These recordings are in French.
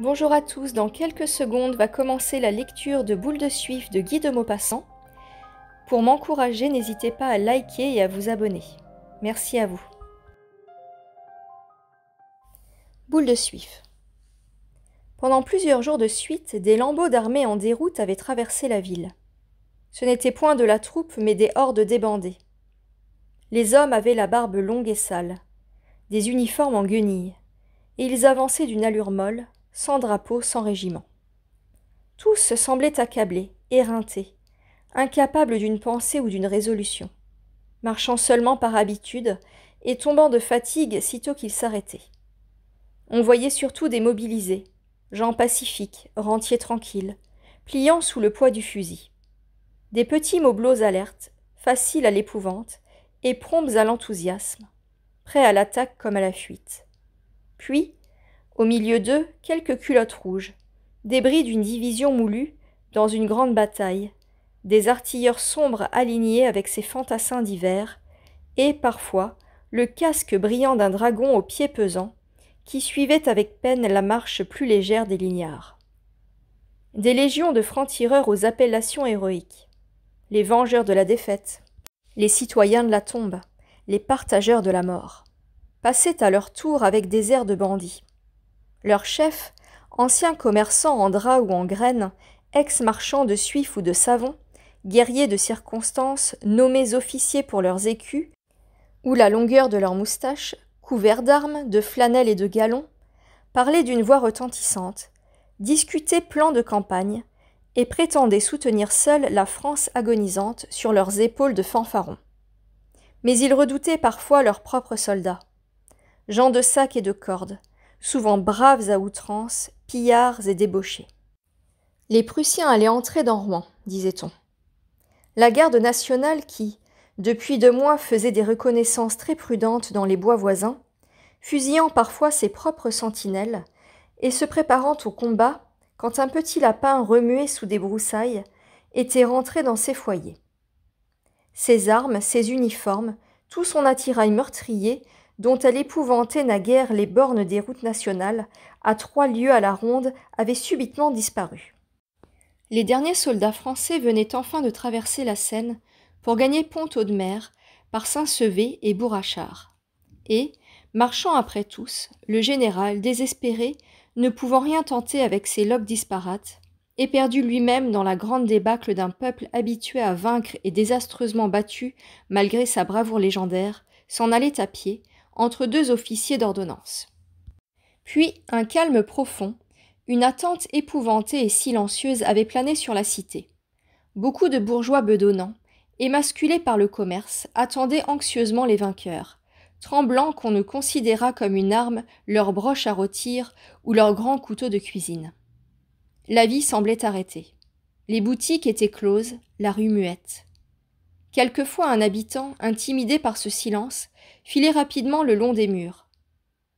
Bonjour à tous, dans quelques secondes va commencer la lecture de Boule de Suif de Guy de Maupassant. Pour m'encourager, n'hésitez pas à liker et à vous abonner. Merci à vous. Boule de Suif. Pendant plusieurs jours de suite, des lambeaux d'armée en déroute avaient traversé la ville. Ce n'était point de la troupe, mais des hordes débandées. Les hommes avaient la barbe longue et sale, des uniformes en guenilles, et ils avançaient d'une allure molle, sans drapeau, sans régiment. Tous semblaient accablés, éreintés, incapables d'une pensée ou d'une résolution, marchant seulement par habitude et tombant de fatigue sitôt qu'ils s'arrêtaient. On voyait surtout des mobilisés, gens pacifiques, rentiers tranquilles, pliant sous le poids du fusil. Des petits moblots alertes, faciles à l'épouvante et prompts à l'enthousiasme, prêts à l'attaque comme à la fuite. Puis, au milieu d'eux, quelques culottes rouges, débris d'une division moulue dans une grande bataille, des artilleurs sombres alignés avec ses fantassins divers, et parfois le casque brillant d'un dragon aux pieds pesants, qui suivait avec peine la marche plus légère des lignards. Des légions de francs-tireurs aux appellations héroïques, les vengeurs de la défaite, les citoyens de la tombe, les partageurs de la mort, passaient à leur tour avec des airs de bandits. Leurs chefs, anciens commerçants en drap ou en graines, ex marchands de suif ou de savon, guerriers de circonstances, nommés officiers pour leurs écus, ou la longueur de leurs moustaches, couverts d'armes, de flanelles et de galons, parlaient d'une voix retentissante, discutaient plans de campagne, et prétendaient soutenir seuls la France agonisante sur leurs épaules de fanfaron. Mais ils redoutaient parfois leurs propres soldats. Gens de sac et de cordes, souvent braves à outrance, pillards et débauchés. Les Prussiens allaient entrer dans Rouen, disait-on. La garde nationale qui, depuis deux mois, faisait des reconnaissances très prudentes dans les bois voisins, fusillant parfois ses propres sentinelles, et se préparant au combat quand un petit lapin remué sous des broussailles était rentré dans ses foyers. Ses armes, ses uniformes, tout son attirail meurtrier dont elle épouvantait naguère les bornes des routes nationales, à trois lieues à la ronde, avait subitement disparu. Les derniers soldats français venaient enfin de traverser la Seine pour gagner Pont-Audemer par Saint-Sevé et Bourrachard. Et, marchant après tous, le général, désespéré, ne pouvant rien tenter avec ses lobes disparates, éperdu lui-même dans la grande débâcle d'un peuple habitué à vaincre et désastreusement battu malgré sa bravoure légendaire, s'en allait à pied, entre deux officiers d'ordonnance. Puis un calme profond, une attente épouvantée et silencieuse avait plané sur la cité. Beaucoup de bourgeois bedonnants, émasculés par le commerce, attendaient anxieusement les vainqueurs, tremblant qu'on ne considérât comme une arme leurs broches à rôtir ou leurs grands couteaux de cuisine. La vie semblait arrêtée. Les boutiques étaient closes, la rue muette. Quelquefois un habitant, intimidé par ce silence, filait rapidement le long des murs.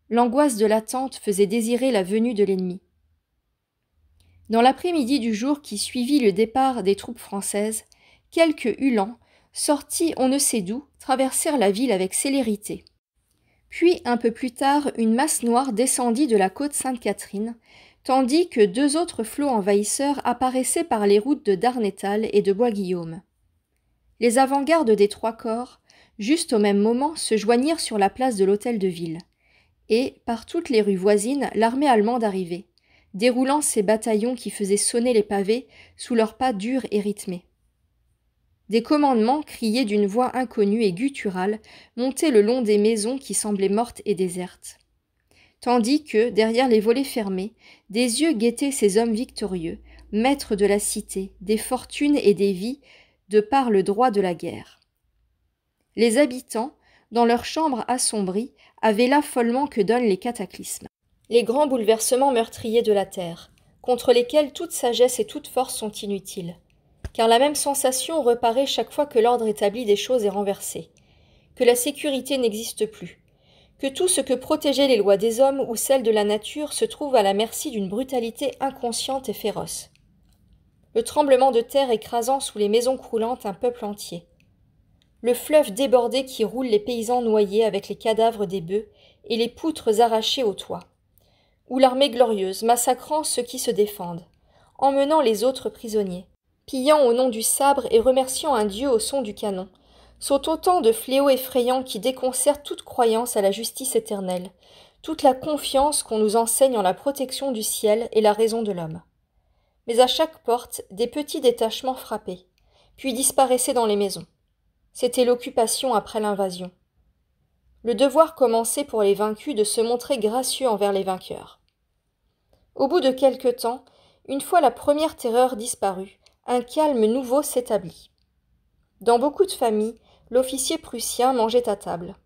L'angoisse de l'attente faisait désirer la venue de l'ennemi. Dans l'après-midi du jour qui suivit le départ des troupes françaises, quelques Hulans, sortis on ne sait d'où, traversèrent la ville avec célérité. Puis, un peu plus tard, une masse noire descendit de la côte Sainte-Catherine, tandis que deux autres flots envahisseurs apparaissaient par les routes de Darnétal et de Bois-Guillaume les avant-gardes des trois corps, juste au même moment, se joignirent sur la place de l'hôtel de ville. Et, par toutes les rues voisines, l'armée allemande arrivait, déroulant ses bataillons qui faisaient sonner les pavés sous leurs pas durs et rythmés. Des commandements criés d'une voix inconnue et gutturale montaient le long des maisons qui semblaient mortes et désertes. Tandis que, derrière les volets fermés, des yeux guettaient ces hommes victorieux, maîtres de la cité, des fortunes et des vies, de par le droit de la guerre. Les habitants, dans leurs chambres assombries, avaient l'affolement que donnent les cataclysmes. Les grands bouleversements meurtriers de la terre, contre lesquels toute sagesse et toute force sont inutiles, car la même sensation reparaît chaque fois que l'ordre établi des choses est renversé, que la sécurité n'existe plus, que tout ce que protégeaient les lois des hommes ou celles de la nature se trouve à la merci d'une brutalité inconsciente et féroce le tremblement de terre écrasant sous les maisons croulantes un peuple entier, le fleuve débordé qui roule les paysans noyés avec les cadavres des bœufs et les poutres arrachées aux toits, ou l'armée glorieuse massacrant ceux qui se défendent, emmenant les autres prisonniers, pillant au nom du sabre et remerciant un dieu au son du canon, sont autant de fléaux effrayants qui déconcertent toute croyance à la justice éternelle, toute la confiance qu'on nous enseigne en la protection du ciel et la raison de l'homme mais à chaque porte des petits détachements frappaient, puis disparaissaient dans les maisons. C'était l'occupation après l'invasion. Le devoir commençait pour les vaincus de se montrer gracieux envers les vainqueurs. Au bout de quelque temps, une fois la première terreur disparue, un calme nouveau s'établit. Dans beaucoup de familles, l'officier prussien mangeait à table.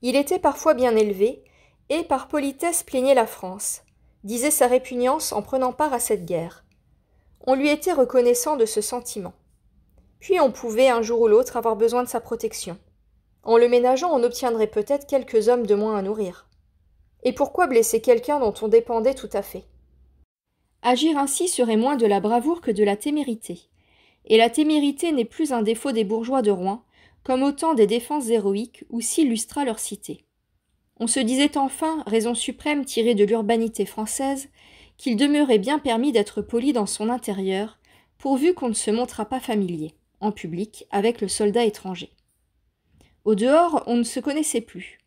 Il était parfois bien élevé, et par politesse plaignait la France, disait sa répugnance en prenant part à cette guerre. On lui était reconnaissant de ce sentiment. Puis on pouvait un jour ou l'autre avoir besoin de sa protection. En le ménageant, on obtiendrait peut-être quelques hommes de moins à nourrir. Et pourquoi blesser quelqu'un dont on dépendait tout à fait Agir ainsi serait moins de la bravoure que de la témérité. Et la témérité n'est plus un défaut des bourgeois de Rouen, comme autant des défenses héroïques où s'illustra leur cité. On se disait enfin, raison suprême tirée de l'urbanité française, qu'il demeurait bien permis d'être poli dans son intérieur, pourvu qu'on ne se montrât pas familier, en public, avec le soldat étranger. Au dehors, on ne se connaissait plus,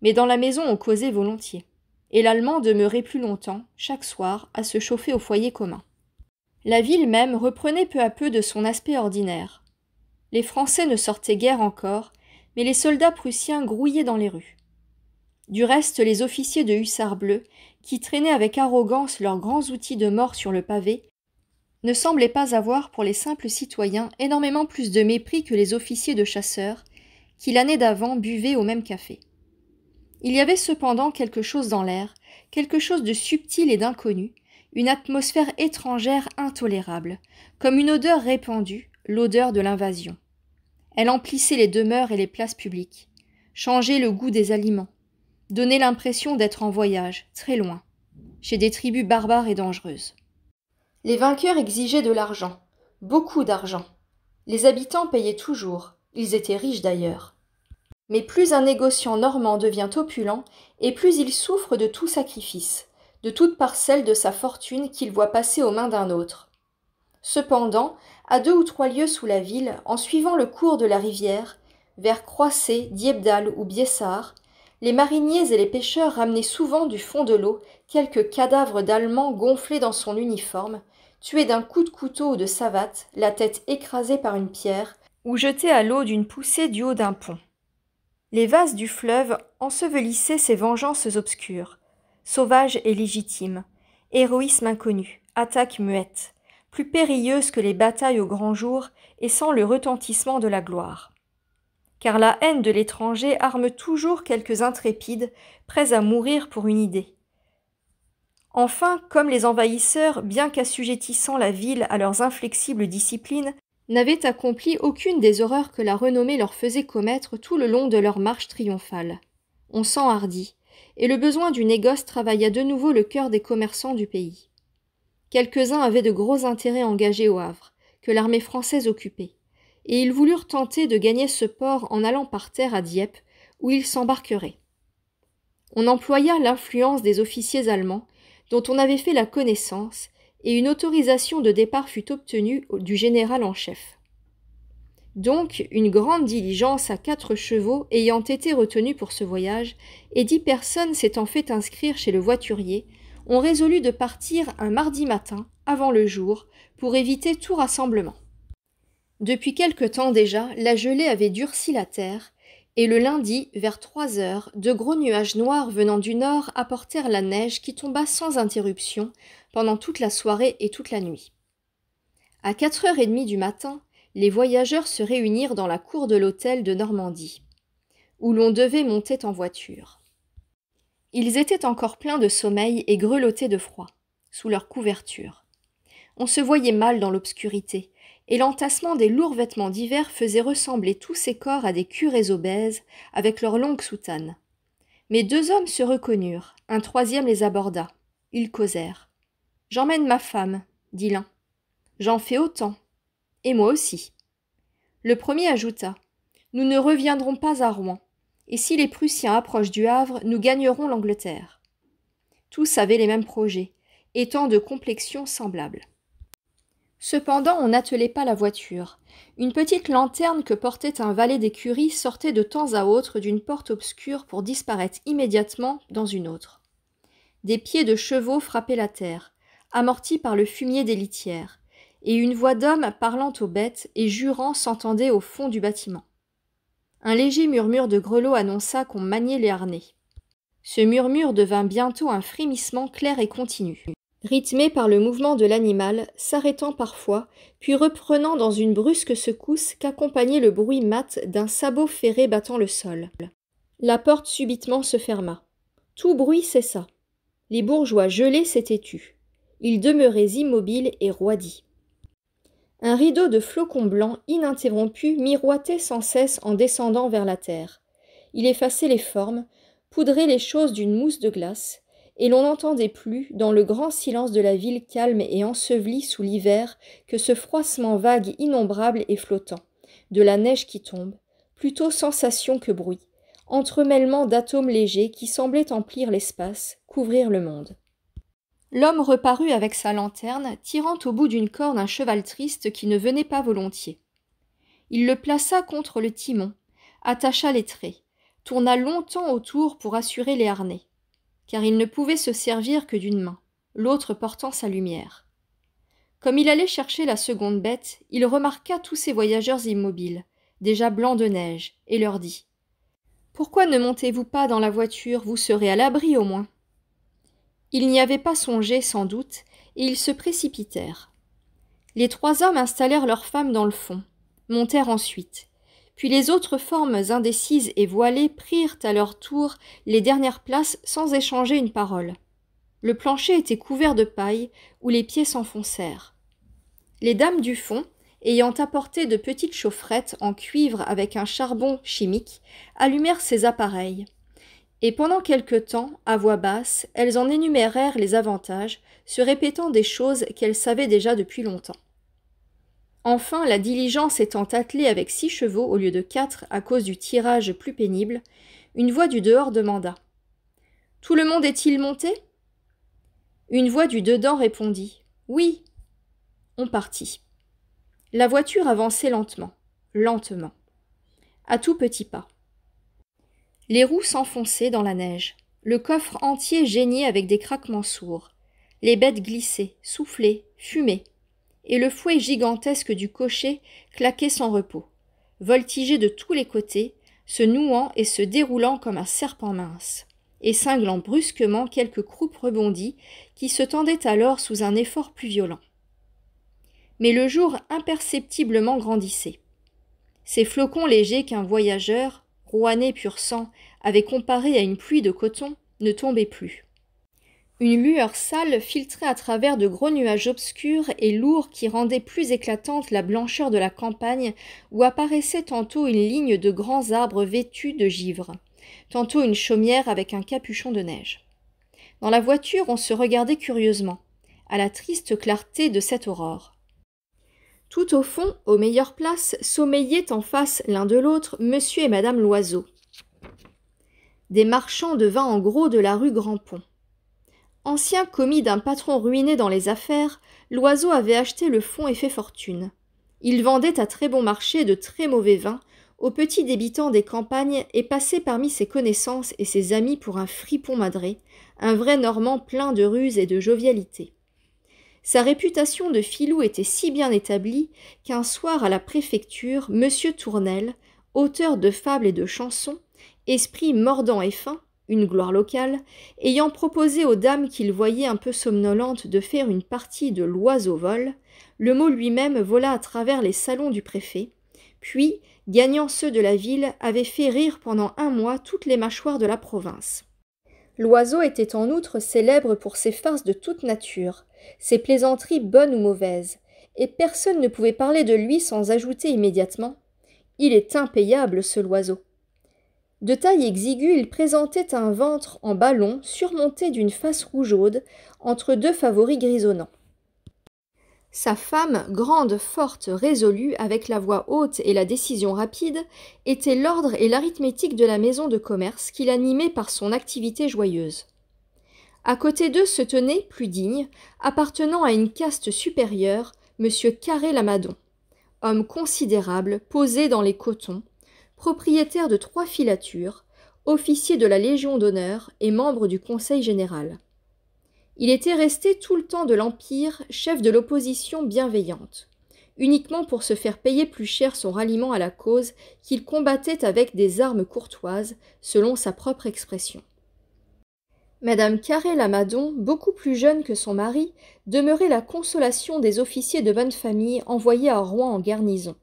mais dans la maison on causait volontiers, et l'Allemand demeurait plus longtemps, chaque soir, à se chauffer au foyer commun. La ville même reprenait peu à peu de son aspect ordinaire. Les Français ne sortaient guère encore, mais les soldats prussiens grouillaient dans les rues. Du reste, les officiers de hussards bleus qui traînaient avec arrogance leurs grands outils de mort sur le pavé, ne semblaient pas avoir pour les simples citoyens énormément plus de mépris que les officiers de chasseurs, qui l'année d'avant buvaient au même café. Il y avait cependant quelque chose dans l'air, quelque chose de subtil et d'inconnu, une atmosphère étrangère intolérable, comme une odeur répandue, l'odeur de l'invasion. Elle emplissait les demeures et les places publiques, changeait le goût des aliments, donnait l'impression d'être en voyage, très loin, chez des tribus barbares et dangereuses. Les vainqueurs exigeaient de l'argent, beaucoup d'argent. Les habitants payaient toujours, ils étaient riches d'ailleurs. Mais plus un négociant normand devient opulent, et plus il souffre de tout sacrifice, de toute parcelle de sa fortune qu'il voit passer aux mains d'un autre. Cependant, à deux ou trois lieues sous la ville, en suivant le cours de la rivière, vers Croisset, Diebdal ou Biessard, les mariniers et les pêcheurs ramenaient souvent du fond de l'eau quelques cadavres d'Allemands gonflés dans son uniforme, tués d'un coup de couteau ou de savate, la tête écrasée par une pierre, ou jetés à l'eau d'une poussée du haut d'un pont. Les vases du fleuve ensevelissaient ces vengeances obscures, sauvages et légitimes, héroïsme inconnu, attaques muettes, plus périlleuses que les batailles au grand jour et sans le retentissement de la gloire car la haine de l'étranger arme toujours quelques intrépides, prêts à mourir pour une idée. Enfin, comme les envahisseurs, bien qu'assujettissant la ville à leurs inflexibles disciplines, n'avaient accompli aucune des horreurs que la renommée leur faisait commettre tout le long de leur marche triomphale. On s'enhardit, et le besoin du négoce travailla de nouveau le cœur des commerçants du pays. Quelques-uns avaient de gros intérêts engagés au Havre, que l'armée française occupait et ils voulurent tenter de gagner ce port en allant par terre à Dieppe, où ils s'embarqueraient. On employa l'influence des officiers allemands, dont on avait fait la connaissance, et une autorisation de départ fut obtenue du général en chef. Donc, une grande diligence à quatre chevaux ayant été retenue pour ce voyage, et dix personnes s'étant fait inscrire chez le voiturier, on résolut de partir un mardi matin, avant le jour, pour éviter tout rassemblement. Depuis quelque temps déjà, la gelée avait durci la terre, et le lundi, vers trois heures, de gros nuages noirs venant du nord apportèrent la neige qui tomba sans interruption pendant toute la soirée et toute la nuit. À quatre heures et demie du matin, les voyageurs se réunirent dans la cour de l'hôtel de Normandie, où l'on devait monter en voiture. Ils étaient encore pleins de sommeil et grelottés de froid, sous leur couverture. On se voyait mal dans l'obscurité, et l'entassement des lourds vêtements d'hiver faisait ressembler tous ces corps à des curés obèses, avec leurs longues soutanes. Mais deux hommes se reconnurent, un troisième les aborda. Ils causèrent. J'emmène ma femme, dit l'un. J'en fais autant. Et moi aussi. Le premier ajouta. Nous ne reviendrons pas à Rouen, et si les Prussiens approchent du Havre, nous gagnerons l'Angleterre. Tous avaient les mêmes projets, étant de complexion semblable. Cependant, on n'attelait pas la voiture. Une petite lanterne que portait un valet d'écurie sortait de temps à autre d'une porte obscure pour disparaître immédiatement dans une autre. Des pieds de chevaux frappaient la terre, amortis par le fumier des litières, et une voix d'homme parlant aux bêtes et jurant s'entendait au fond du bâtiment. Un léger murmure de grelots annonça qu'on maniait les harnais. Ce murmure devint bientôt un frémissement clair et continu rythmé par le mouvement de l'animal, s'arrêtant parfois, puis reprenant dans une brusque secousse qu'accompagnait le bruit mat d'un sabot ferré battant le sol. La porte subitement se ferma. Tout bruit cessa. Les bourgeois gelés s'étaient tus. Ils demeuraient immobiles et roidis. Un rideau de flocons blancs ininterrompu miroitait sans cesse en descendant vers la terre. Il effaçait les formes, poudrait les choses d'une mousse de glace, et l'on n'entendait plus, dans le grand silence de la ville calme et ensevelie sous l'hiver, que ce froissement vague innombrable et flottant, de la neige qui tombe, plutôt sensation que bruit, entremêlement d'atomes légers qui semblaient emplir l'espace, couvrir le monde. L'homme reparut avec sa lanterne, tirant au bout d'une corne un cheval triste qui ne venait pas volontiers. Il le plaça contre le timon, attacha les traits, tourna longtemps autour pour assurer les harnais car il ne pouvait se servir que d'une main, l'autre portant sa lumière. Comme il allait chercher la seconde bête, il remarqua tous ces voyageurs immobiles, déjà blancs de neige, et leur dit Pourquoi ne montez-vous pas dans la voiture Vous serez à l'abri au moins. Ils n'y avaient pas songé, sans doute, et ils se précipitèrent. Les trois hommes installèrent leurs femmes dans le fond, montèrent ensuite, puis les autres formes indécises et voilées prirent à leur tour les dernières places sans échanger une parole. Le plancher était couvert de paille, où les pieds s'enfoncèrent. Les dames du fond, ayant apporté de petites chaufferettes en cuivre avec un charbon chimique, allumèrent ces appareils. Et pendant quelque temps, à voix basse, elles en énumérèrent les avantages, se répétant des choses qu'elles savaient déjà depuis longtemps. Enfin, la diligence étant attelée avec six chevaux au lieu de quatre à cause du tirage plus pénible, une voix du dehors demanda Tout le monde est-il monté Une voix du dedans répondit Oui. On partit. La voiture avançait lentement, lentement, à tout petit pas. Les roues s'enfonçaient dans la neige. Le coffre entier geignait avec des craquements sourds. Les bêtes glissaient, soufflaient, fumaient et le fouet gigantesque du cocher claquait sans repos, voltigeait de tous les côtés, se nouant et se déroulant comme un serpent mince, et cinglant brusquement quelques croupes rebondies qui se tendaient alors sous un effort plus violent. Mais le jour imperceptiblement grandissait. Ces flocons légers qu'un voyageur, rouané pur sang, avait comparés à une pluie de coton, ne tombaient plus. Une lueur sale filtrait à travers de gros nuages obscurs et lourds qui rendaient plus éclatante la blancheur de la campagne où apparaissait tantôt une ligne de grands arbres vêtus de givre, tantôt une chaumière avec un capuchon de neige. Dans la voiture, on se regardait curieusement, à la triste clarté de cette aurore. Tout au fond, aux meilleures places, sommeillaient en face l'un de l'autre monsieur et madame Loiseau. Des marchands de vin en gros de la rue Grand-Pont. Ancien commis d'un patron ruiné dans les affaires, l'oiseau avait acheté le fonds et fait fortune. Il vendait à très bon marché de très mauvais vins aux petits débitants des campagnes et passait parmi ses connaissances et ses amis pour un fripon madré, un vrai Normand plein de ruse et de jovialité. Sa réputation de filou était si bien établie qu'un soir à la préfecture, M. Tournel, auteur de fables et de chansons, esprit mordant et fin, une gloire locale, ayant proposé aux dames qu'il voyait un peu somnolentes de faire une partie de l'oiseau vol, le mot lui-même vola à travers les salons du préfet, puis, gagnant ceux de la ville, avait fait rire pendant un mois toutes les mâchoires de la province. L'oiseau était en outre célèbre pour ses farces de toute nature, ses plaisanteries bonnes ou mauvaises, et personne ne pouvait parler de lui sans ajouter immédiatement Il est impayable, ce loiseau. De taille exiguë, il présentait un ventre en ballon surmonté d'une face rougeaude entre deux favoris grisonnants. Sa femme, grande, forte, résolue, avec la voix haute et la décision rapide, était l'ordre et l'arithmétique de la maison de commerce qu'il animait par son activité joyeuse. À côté d'eux se tenait, plus digne, appartenant à une caste supérieure, M. Carré Lamadon, homme considérable, posé dans les cotons, propriétaire de trois filatures, officier de la Légion d'honneur et membre du Conseil général. Il était resté tout le temps de l'Empire chef de l'opposition bienveillante, uniquement pour se faire payer plus cher son ralliement à la cause qu'il combattait avec des armes courtoises, selon sa propre expression. Madame Carré Lamadon, beaucoup plus jeune que son mari, demeurait la consolation des officiers de bonne famille envoyés à Rouen en garnison.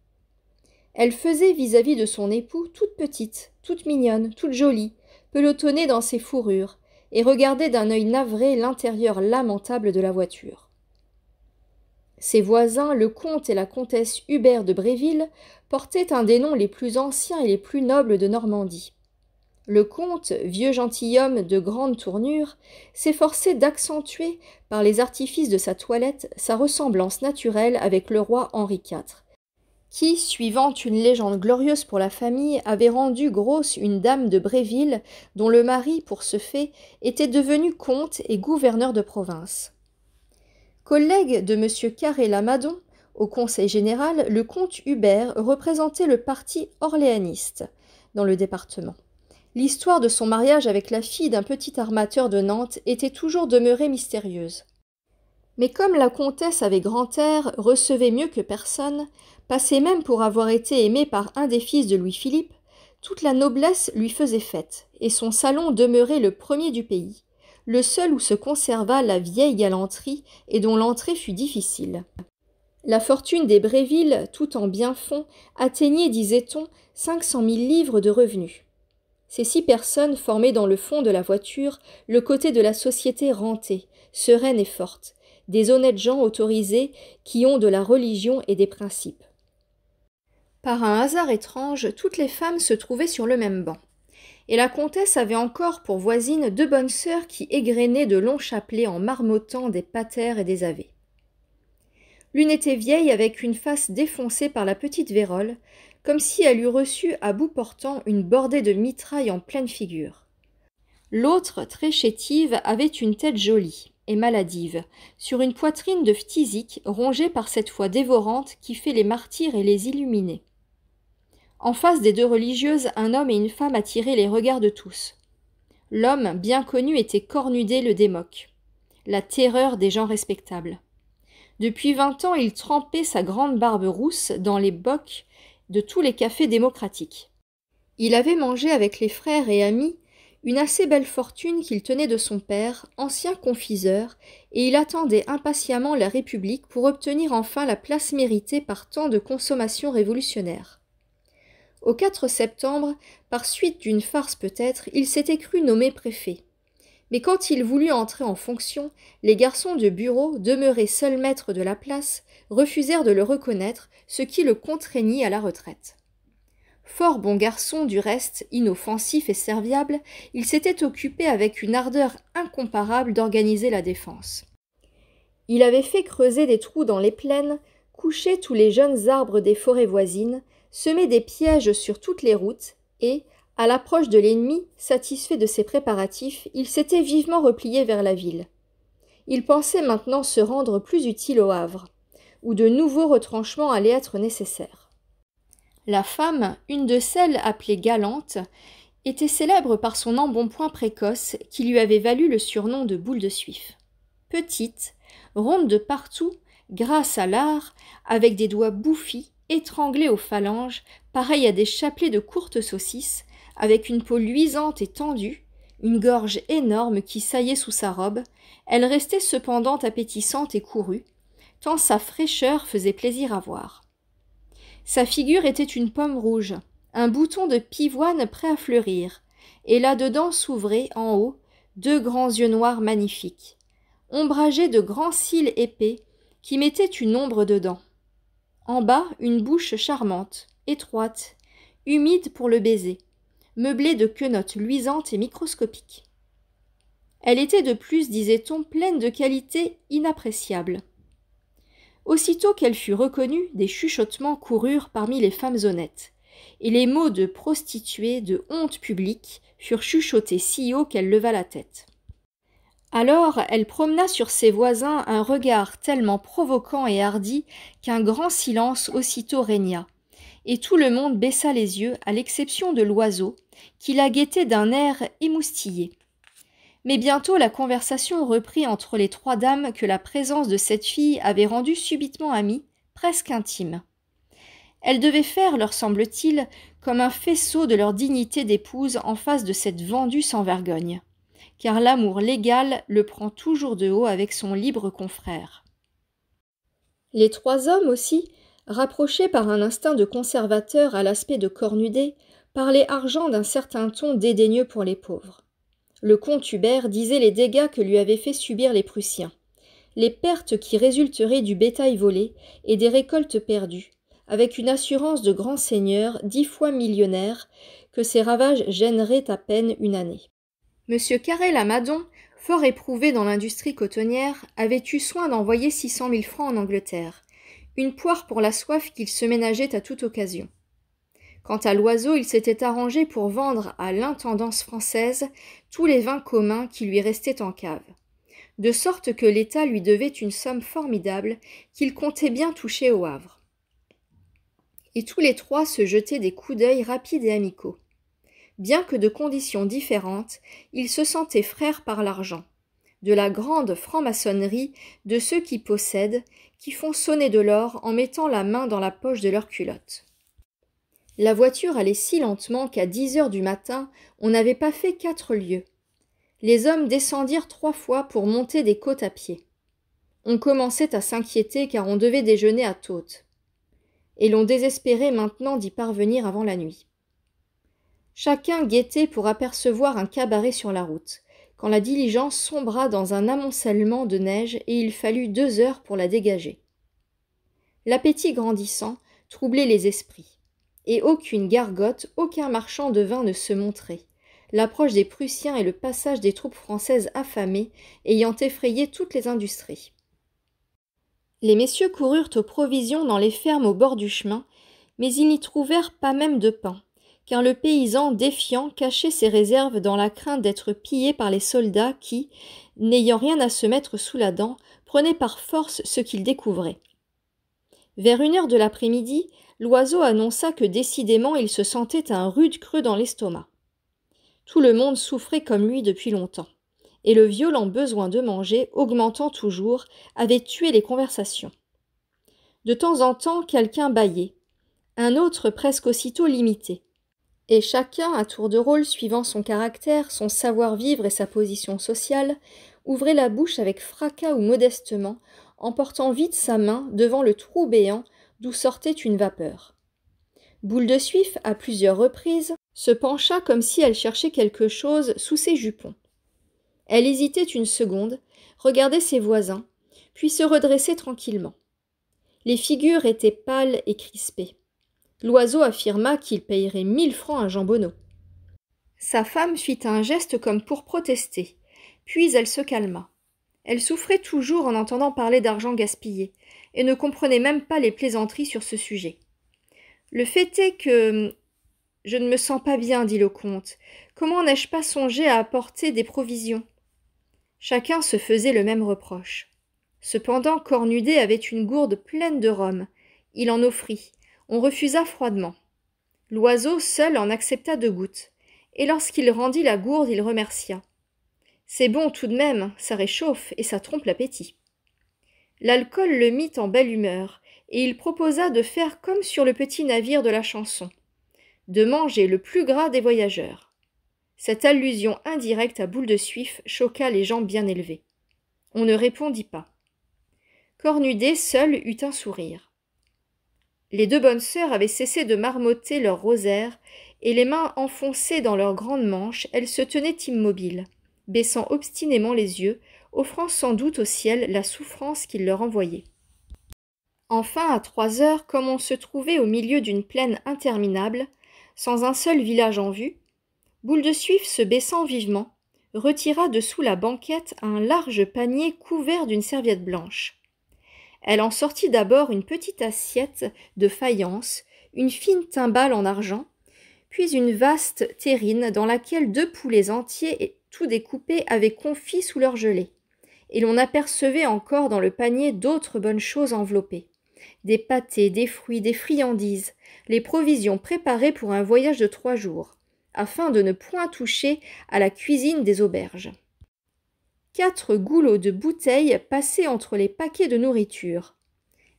Elle faisait vis-à-vis de son époux toute petite, toute mignonne, toute jolie, pelotonnée dans ses fourrures, et regardait d'un œil navré l'intérieur lamentable de la voiture. Ses voisins, le comte et la comtesse Hubert de Bréville, portaient un des noms les plus anciens et les plus nobles de Normandie. Le comte, vieux gentilhomme de grande tournure, s'efforçait d'accentuer, par les artifices de sa toilette, sa ressemblance naturelle avec le roi Henri IV, qui, suivant une légende glorieuse pour la famille, avait rendu grosse une dame de Bréville, dont le mari, pour ce fait, était devenu comte et gouverneur de province. Collègue de M. Carré Lamadon, au Conseil général, le comte Hubert représentait le parti orléaniste dans le département. L'histoire de son mariage avec la fille d'un petit armateur de Nantes était toujours demeurée mystérieuse. Mais comme la comtesse avait grand air recevait mieux que personne, passait même pour avoir été aimée par un des fils de Louis-Philippe, toute la noblesse lui faisait fête, et son salon demeurait le premier du pays, le seul où se conserva la vieille galanterie et dont l'entrée fut difficile. La fortune des Bréville, tout en bien fond, atteignait, disait-on, cinq cent mille livres de revenus. Ces six personnes formaient dans le fond de la voiture le côté de la société rentée, sereine et forte, des honnêtes gens autorisés qui ont de la religion et des principes. Par un hasard étrange, toutes les femmes se trouvaient sur le même banc. Et la comtesse avait encore pour voisine deux bonnes sœurs qui égrenaient de longs chapelets en marmottant des patères et des avés. L'une était vieille avec une face défoncée par la petite vérole, comme si elle eût reçu à bout portant une bordée de mitraille en pleine figure. L'autre, très chétive, avait une tête jolie maladive, sur une poitrine de phthisique rongée par cette foi dévorante qui fait les martyrs et les illuminés. En face des deux religieuses, un homme et une femme attiraient les regards de tous. L'homme, bien connu, était cornudé le Démoc, la terreur des gens respectables. Depuis vingt ans, il trempait sa grande barbe rousse dans les bocs de tous les cafés démocratiques. Il avait mangé avec les frères et amis une assez belle fortune qu'il tenait de son père, ancien confiseur, et il attendait impatiemment la République pour obtenir enfin la place méritée par tant de consommations révolutionnaires. Au 4 septembre, par suite d'une farce peut-être, il s'était cru nommé préfet. Mais quand il voulut entrer en fonction, les garçons de bureau, demeurés seuls maîtres de la place, refusèrent de le reconnaître, ce qui le contraignit à la retraite. Fort bon garçon du reste, inoffensif et serviable, il s'était occupé avec une ardeur incomparable d'organiser la défense. Il avait fait creuser des trous dans les plaines, coucher tous les jeunes arbres des forêts voisines, semer des pièges sur toutes les routes, et, à l'approche de l'ennemi, satisfait de ses préparatifs, il s'était vivement replié vers la ville. Il pensait maintenant se rendre plus utile au Havre, où de nouveaux retranchements allaient être nécessaires. La femme, une de celles appelées Galante, était célèbre par son embonpoint précoce qui lui avait valu le surnom de boule de suif. Petite, ronde de partout, grâce à l'art, avec des doigts bouffis, étranglés aux phalanges, pareils à des chapelets de courtes saucisses, avec une peau luisante et tendue, une gorge énorme qui saillait sous sa robe, elle restait cependant appétissante et courue, tant sa fraîcheur faisait plaisir à voir. Sa figure était une pomme rouge, un bouton de pivoine prêt à fleurir, et là-dedans s'ouvraient, en haut, deux grands yeux noirs magnifiques, ombragés de grands cils épais qui mettaient une ombre dedans. En bas, une bouche charmante, étroite, humide pour le baiser, meublée de quenottes luisantes et microscopiques. Elle était de plus, disait-on, pleine de qualités inappréciables. Aussitôt qu'elle fut reconnue, des chuchotements coururent parmi les femmes honnêtes, et les mots de prostituée, de honte publique, furent chuchotés si haut qu'elle leva la tête. Alors elle promena sur ses voisins un regard tellement provoquant et hardi qu'un grand silence aussitôt régna, et tout le monde baissa les yeux, à l'exception de l'oiseau, qui la guettait d'un air émoustillé. Mais bientôt la conversation reprit entre les trois dames que la présence de cette fille avait rendues subitement amies, presque intimes. Elles devaient faire, leur semble-t-il, comme un faisceau de leur dignité d'épouse en face de cette vendue sans vergogne, car l'amour légal le prend toujours de haut avec son libre confrère. Les trois hommes aussi, rapprochés par un instinct de conservateur à l'aspect de cornudé, parlaient argent d'un certain ton dédaigneux pour les pauvres. Le comte Hubert disait les dégâts que lui avaient fait subir les Prussiens, les pertes qui résulteraient du bétail volé et des récoltes perdues, avec une assurance de grand seigneur dix fois millionnaire que ces ravages gêneraient à peine une année. M. Carrel Amadon, fort éprouvé dans l'industrie cotonnière, avait eu soin d'envoyer six cent mille francs en Angleterre, une poire pour la soif qu'il se ménageait à toute occasion. Quant à l'oiseau, il s'était arrangé pour vendre à l'intendance française tous les vins communs qui lui restaient en cave. De sorte que l'État lui devait une somme formidable qu'il comptait bien toucher au Havre. Et tous les trois se jetaient des coups d'œil rapides et amicaux. Bien que de conditions différentes, ils se sentaient frères par l'argent, de la grande franc-maçonnerie de ceux qui possèdent, qui font sonner de l'or en mettant la main dans la poche de leur culotte. La voiture allait si lentement qu'à dix heures du matin, on n'avait pas fait quatre lieues. Les hommes descendirent trois fois pour monter des côtes à pied. On commençait à s'inquiéter car on devait déjeuner à Tôtes. Et l'on désespérait maintenant d'y parvenir avant la nuit. Chacun guettait pour apercevoir un cabaret sur la route, quand la diligence sombra dans un amoncellement de neige et il fallut deux heures pour la dégager. L'appétit grandissant troublait les esprits et aucune gargote, aucun marchand de vin ne se montrait. L'approche des Prussiens et le passage des troupes françaises affamées ayant effrayé toutes les industries. Les messieurs coururent aux provisions dans les fermes au bord du chemin, mais ils n'y trouvèrent pas même de pain, car le paysan défiant cachait ses réserves dans la crainte d'être pillé par les soldats qui, n'ayant rien à se mettre sous la dent, prenaient par force ce qu'ils découvraient. Vers une heure de l'après-midi, l'oiseau annonça que décidément il se sentait un rude creux dans l'estomac. Tout le monde souffrait comme lui depuis longtemps, et le violent besoin de manger, augmentant toujours, avait tué les conversations. De temps en temps, quelqu'un bâillait, un autre presque aussitôt l'imitait, et chacun, à tour de rôle, suivant son caractère, son savoir-vivre et sa position sociale, ouvrait la bouche avec fracas ou modestement, en portant vite sa main devant le trou béant d'où sortait une vapeur. Boule de Suif, à plusieurs reprises, se pencha comme si elle cherchait quelque chose sous ses jupons. Elle hésitait une seconde, regardait ses voisins, puis se redressait tranquillement. Les figures étaient pâles et crispées. L'oiseau affirma qu'il payerait mille francs à Jean Sa femme fit un geste comme pour protester, puis elle se calma. Elle souffrait toujours en entendant parler d'argent gaspillé, et ne comprenait même pas les plaisanteries sur ce sujet. Le fait est que hum, je ne me sens pas bien, dit le comte. Comment n'ai-je pas songé à apporter des provisions Chacun se faisait le même reproche. Cependant, Cornudet avait une gourde pleine de rhum. Il en offrit. On refusa froidement. L'oiseau seul en accepta deux gouttes, et lorsqu'il rendit la gourde, il remercia. C'est bon tout de même, ça réchauffe et ça trompe l'appétit l'alcool le mit en belle humeur, et il proposa de faire comme sur le petit navire de la chanson, de manger le plus gras des voyageurs. Cette allusion indirecte à Boule de Suif choqua les gens bien élevés. On ne répondit pas. Cornudet seul eut un sourire. Les deux bonnes sœurs avaient cessé de marmotter leurs rosaires, et les mains enfoncées dans leurs grandes manches, elles se tenaient immobiles, baissant obstinément les yeux, offrant sans doute au ciel la souffrance qu'il leur envoyait. Enfin, à trois heures, comme on se trouvait au milieu d'une plaine interminable, sans un seul village en vue, Boule de Suif se baissant vivement, retira de sous la banquette un large panier couvert d'une serviette blanche. Elle en sortit d'abord une petite assiette de faïence, une fine timbale en argent, puis une vaste terrine dans laquelle deux poulets entiers et tout découpés avaient confit sous leur gelée et l'on apercevait encore dans le panier d'autres bonnes choses enveloppées des pâtés, des fruits, des friandises, les provisions préparées pour un voyage de trois jours, afin de ne point toucher à la cuisine des auberges. Quatre goulots de bouteilles passaient entre les paquets de nourriture.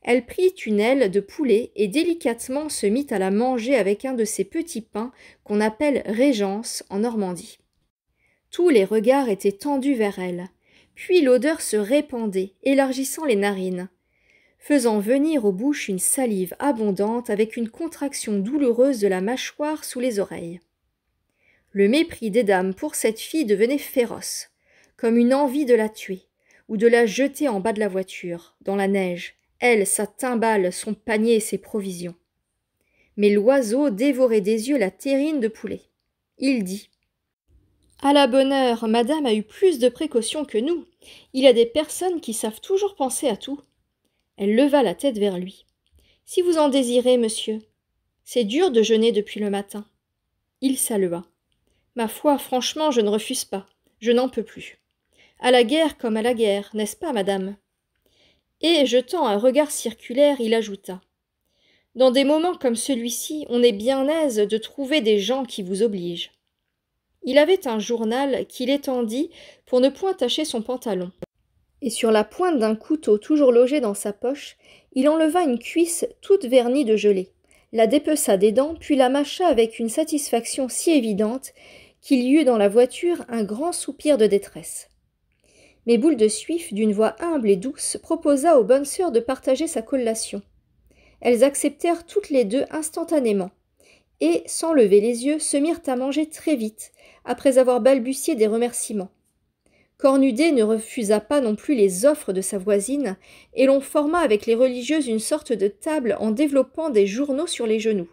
Elle prit une aile de poulet et délicatement se mit à la manger avec un de ces petits pains qu'on appelle régence en Normandie. Tous les regards étaient tendus vers elle puis l'odeur se répandait, élargissant les narines, faisant venir aux bouches une salive abondante avec une contraction douloureuse de la mâchoire sous les oreilles. Le mépris des dames pour cette fille devenait féroce, comme une envie de la tuer, ou de la jeter en bas de la voiture, dans la neige, elle, sa timbale, son panier et ses provisions. Mais l'oiseau dévorait des yeux la terrine de poulet. Il dit à la bonne heure, madame a eu plus de précautions que nous. Il y a des personnes qui savent toujours penser à tout. Elle leva la tête vers lui. Si vous en désirez, monsieur. C'est dur de jeûner depuis le matin. Il salua. Ma foi, franchement, je ne refuse pas. Je n'en peux plus. À la guerre comme à la guerre, n'est-ce pas, madame Et, jetant un regard circulaire, il ajouta Dans des moments comme celui-ci, on est bien aise de trouver des gens qui vous obligent. Il avait un journal qu'il étendit pour ne point tacher son pantalon. Et sur la pointe d'un couteau toujours logé dans sa poche, il enleva une cuisse toute vernie de gelée, la dépeça des dents, puis la mâcha avec une satisfaction si évidente qu'il y eut dans la voiture un grand soupir de détresse. Mais Boule de Suif, d'une voix humble et douce, proposa aux bonnes sœurs de partager sa collation. Elles acceptèrent toutes les deux instantanément, et, sans lever les yeux, se mirent à manger très vite, après avoir balbutié des remerciements. Cornudet ne refusa pas non plus les offres de sa voisine, et l'on forma avec les religieuses une sorte de table en développant des journaux sur les genoux.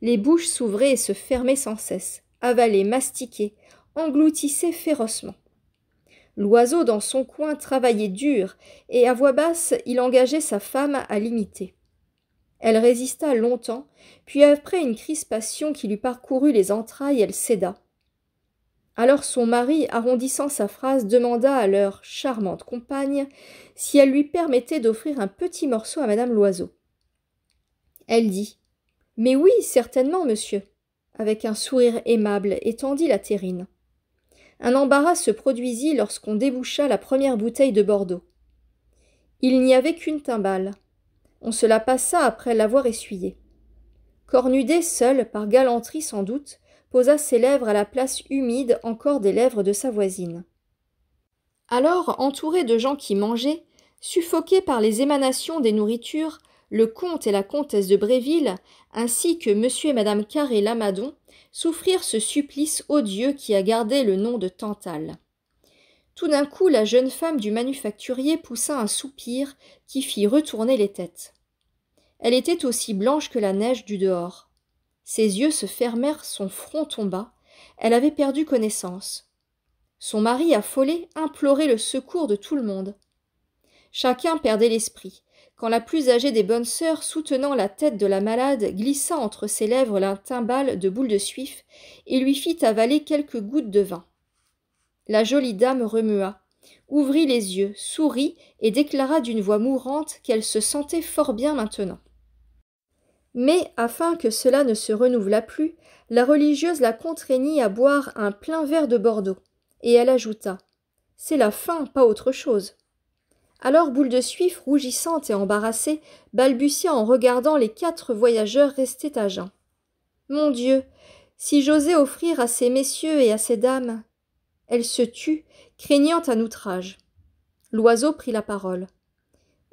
Les bouches s'ouvraient et se fermaient sans cesse, avalaient, mastiquaient, engloutissaient férocement. L'oiseau dans son coin travaillait dur, et à voix basse il engageait sa femme à l'imiter. Elle résista longtemps, puis après une crispation qui lui parcourut les entrailles, elle céda alors son mari, arrondissant sa phrase, demanda à leur charmante compagne si elle lui permettait d'offrir un petit morceau à madame Loiseau. Elle dit. Mais oui, certainement, monsieur, avec un sourire aimable, et tendit la terrine. Un embarras se produisit lorsqu'on déboucha la première bouteille de Bordeaux. Il n'y avait qu'une timbale. On se la passa après l'avoir essuyée. Cornudet seul, par galanterie sans doute, posa ses lèvres à la place humide encore des lèvres de sa voisine. Alors, entourés de gens qui mangeaient, suffoqués par les émanations des nourritures, le comte et la comtesse de Bréville, ainsi que M. et madame Carré Lamadon, souffrirent ce supplice odieux qui a gardé le nom de Tantale. Tout d'un coup, la jeune femme du manufacturier poussa un soupir qui fit retourner les têtes. Elle était aussi blanche que la neige du dehors. Ses yeux se fermèrent, son front tomba. Elle avait perdu connaissance. Son mari, affolé, implorait le secours de tout le monde. Chacun perdait l'esprit. Quand la plus âgée des bonnes sœurs, soutenant la tête de la malade, glissa entre ses lèvres la timbale de boule de suif et lui fit avaler quelques gouttes de vin. La jolie dame remua, ouvrit les yeux, sourit et déclara d'une voix mourante qu'elle se sentait fort bien maintenant. Mais afin que cela ne se renouvelât plus, la religieuse la contraignit à boire un plein verre de Bordeaux, et elle ajouta C'est la faim, pas autre chose. Alors Boule de Suif, rougissante et embarrassée, balbutia en regardant les quatre voyageurs restés à jeun. Mon Dieu, si j'osais offrir à ces messieurs et à ces dames. Elle se tut, craignant un outrage. L'oiseau prit la parole.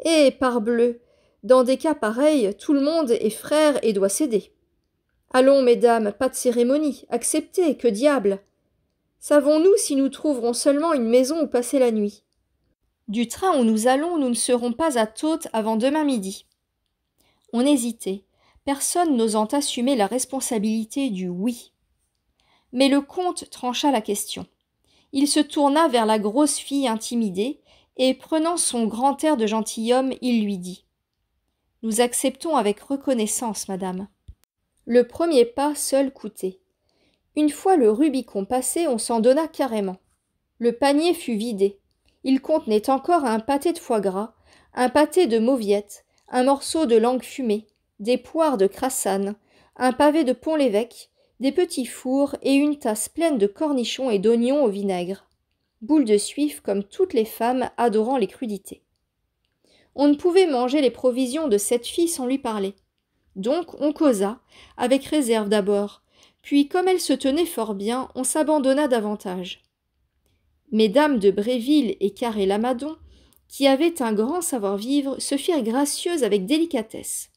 Eh, parbleu, dans des cas pareils, tout le monde est frère et doit céder. Allons, mesdames, pas de cérémonie, acceptez, que diable. Savons-nous si nous trouverons seulement une maison où passer la nuit Du train où nous allons, nous ne serons pas à Tôtes avant demain midi. On hésitait, personne n'osant assumer la responsabilité du oui. Mais le comte trancha la question. Il se tourna vers la grosse fille intimidée, et prenant son grand air de gentilhomme, il lui dit nous acceptons avec reconnaissance, madame. Le premier pas seul coûtait. Une fois le Rubicon passé, on s'en donna carrément. Le panier fut vidé. Il contenait encore un pâté de foie gras, un pâté de mauviette, un morceau de langue fumée, des poires de crassane, un pavé de pont-l'évêque, des petits fours et une tasse pleine de cornichons et d'oignons au vinaigre. Boule de suif comme toutes les femmes adorant les crudités. On ne pouvait manger les provisions de cette fille sans lui parler. Donc on causa, avec réserve d'abord, puis comme elle se tenait fort bien, on s'abandonna davantage. Mesdames de Bréville et Carré Lamadon, qui avaient un grand savoir-vivre, se firent gracieuses avec délicatesse.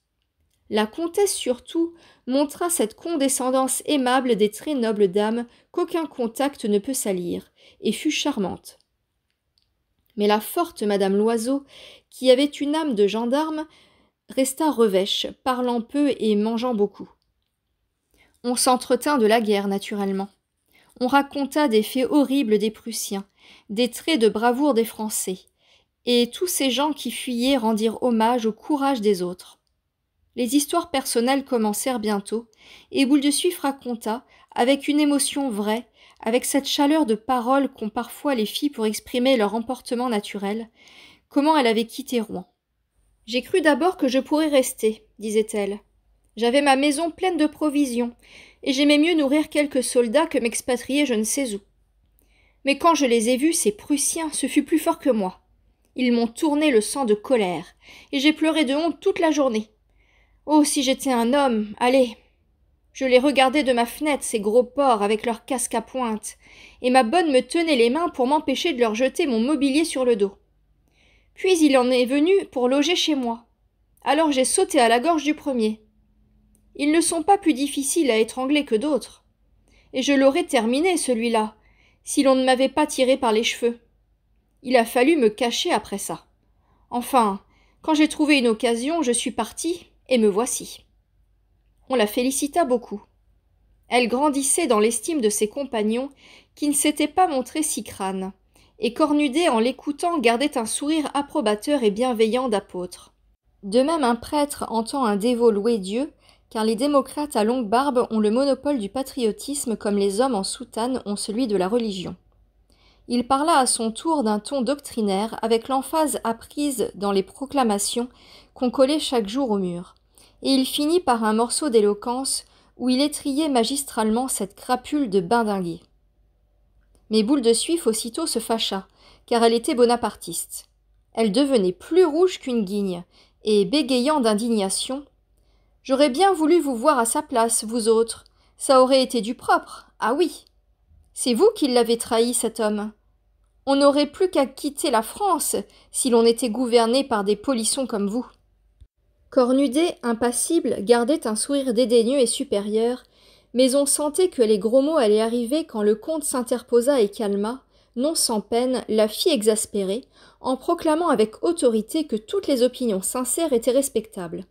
La comtesse surtout montra cette condescendance aimable des très nobles dames qu'aucun contact ne peut salir, et fut charmante. Mais la forte Madame Loiseau, qui avait une âme de gendarme, resta revêche, parlant peu et mangeant beaucoup. On s'entretint de la guerre, naturellement. On raconta des faits horribles des Prussiens, des traits de bravoure des Français, et tous ces gens qui fuyaient rendirent hommage au courage des autres. Les histoires personnelles commencèrent bientôt, et Boule de Suif raconta, avec une émotion vraie, avec cette chaleur de parole qu'ont parfois les filles pour exprimer leur emportement naturel, comment elle avait quitté Rouen. J'ai cru d'abord que je pourrais rester, disait-elle. J'avais ma maison pleine de provisions, et j'aimais mieux nourrir quelques soldats que m'expatrier je ne sais où. Mais quand je les ai vus, ces Prussiens, ce fut plus fort que moi. Ils m'ont tourné le sang de colère, et j'ai pleuré de honte toute la journée. Oh, si j'étais un homme, allez, je les regardais de ma fenêtre, ces gros porcs avec leurs casques à pointe, et ma bonne me tenait les mains pour m'empêcher de leur jeter mon mobilier sur le dos. Puis il en est venu pour loger chez moi. Alors j'ai sauté à la gorge du premier. Ils ne sont pas plus difficiles à étrangler que d'autres. Et je l'aurais terminé, celui-là, si l'on ne m'avait pas tiré par les cheveux. Il a fallu me cacher après ça. Enfin, quand j'ai trouvé une occasion, je suis partie, et me voici. On la félicita beaucoup. Elle grandissait dans l'estime de ses compagnons, qui ne s'étaient pas montrés si crânes, et Cornudet, en l'écoutant, gardait un sourire approbateur et bienveillant d'apôtre. De même un prêtre entend un dévot louer Dieu, car les démocrates à longue barbe ont le monopole du patriotisme comme les hommes en soutane ont celui de la religion. Il parla à son tour d'un ton doctrinaire avec l'emphase apprise dans les proclamations qu'on collait chaque jour au mur et il finit par un morceau d'éloquence où il étriait magistralement cette crapule de bindinguer. Mais Boule de Suif aussitôt se fâcha, car elle était bonapartiste. Elle devenait plus rouge qu'une guigne, et bégayant d'indignation J'aurais bien voulu vous voir à sa place, vous autres. Ça aurait été du propre, ah oui. C'est vous qui l'avez trahi, cet homme. On n'aurait plus qu'à quitter la France si l'on était gouverné par des polissons comme vous. Cornudet, impassible, gardait un sourire dédaigneux et supérieur, mais on sentait que les gros mots allaient arriver quand le comte s'interposa et calma, non sans peine, la fille exaspérée, en proclamant avec autorité que toutes les opinions sincères étaient respectables.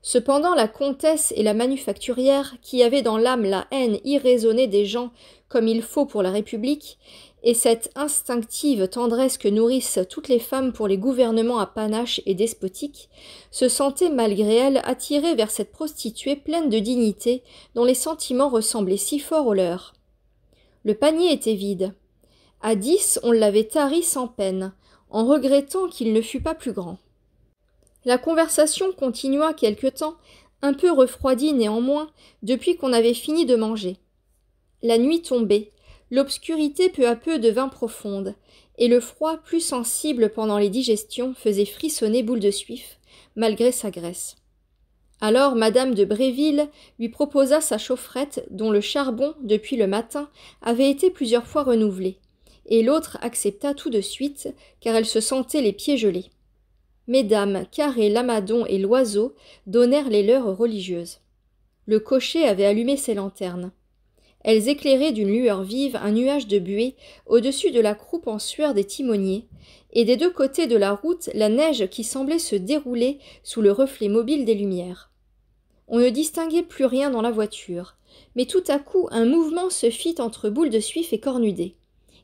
Cependant la comtesse et la manufacturière, qui avaient dans l'âme la haine irraisonnée des gens comme il faut pour la République, et cette instinctive tendresse que nourrissent toutes les femmes pour les gouvernements à panache et despotiques, se sentait malgré elle attirée vers cette prostituée pleine de dignité dont les sentiments ressemblaient si fort aux leurs. Le panier était vide. À dix, on l'avait tari sans peine, en regrettant qu'il ne fût pas plus grand. La conversation continua quelque temps, un peu refroidie néanmoins, depuis qu'on avait fini de manger. La nuit tombait, l'obscurité peu à peu devint profonde, et le froid plus sensible pendant les digestions faisait frissonner boule de suif, malgré sa graisse. Alors madame de Bréville lui proposa sa chaufferette dont le charbon, depuis le matin, avait été plusieurs fois renouvelé, et l'autre accepta tout de suite, car elle se sentait les pieds gelés. Mesdames Carré, Lamadon et Loiseau donnèrent les leurs religieuses. Le cocher avait allumé ses lanternes. Elles éclairaient d'une lueur vive un nuage de buée au-dessus de la croupe en sueur des timoniers, et des deux côtés de la route la neige qui semblait se dérouler sous le reflet mobile des lumières. On ne distinguait plus rien dans la voiture, mais tout à coup un mouvement se fit entre boule de suif et cornudet,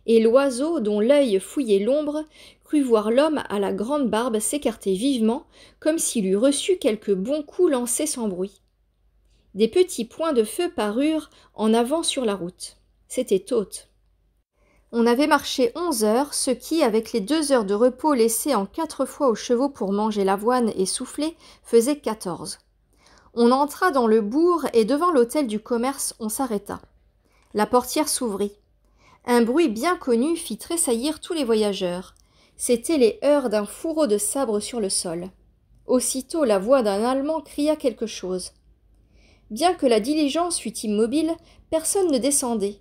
et l'oiseau, dont l'œil fouillait l'ombre, crut voir l'homme à la grande barbe s'écarter vivement, comme s'il eût reçu quelque bon coup lancé sans bruit des petits points de feu parurent en avant sur la route. C'était tôt. On avait marché onze heures, ce qui, avec les deux heures de repos laissées en quatre fois aux chevaux pour manger l'avoine et souffler, faisait quatorze. On entra dans le bourg et devant l'hôtel du commerce, on s'arrêta. La portière s'ouvrit. Un bruit bien connu fit tressaillir tous les voyageurs. C'étaient les heurts d'un fourreau de sabre sur le sol. Aussitôt la voix d'un Allemand cria quelque chose. Bien que la diligence fût immobile, personne ne descendait,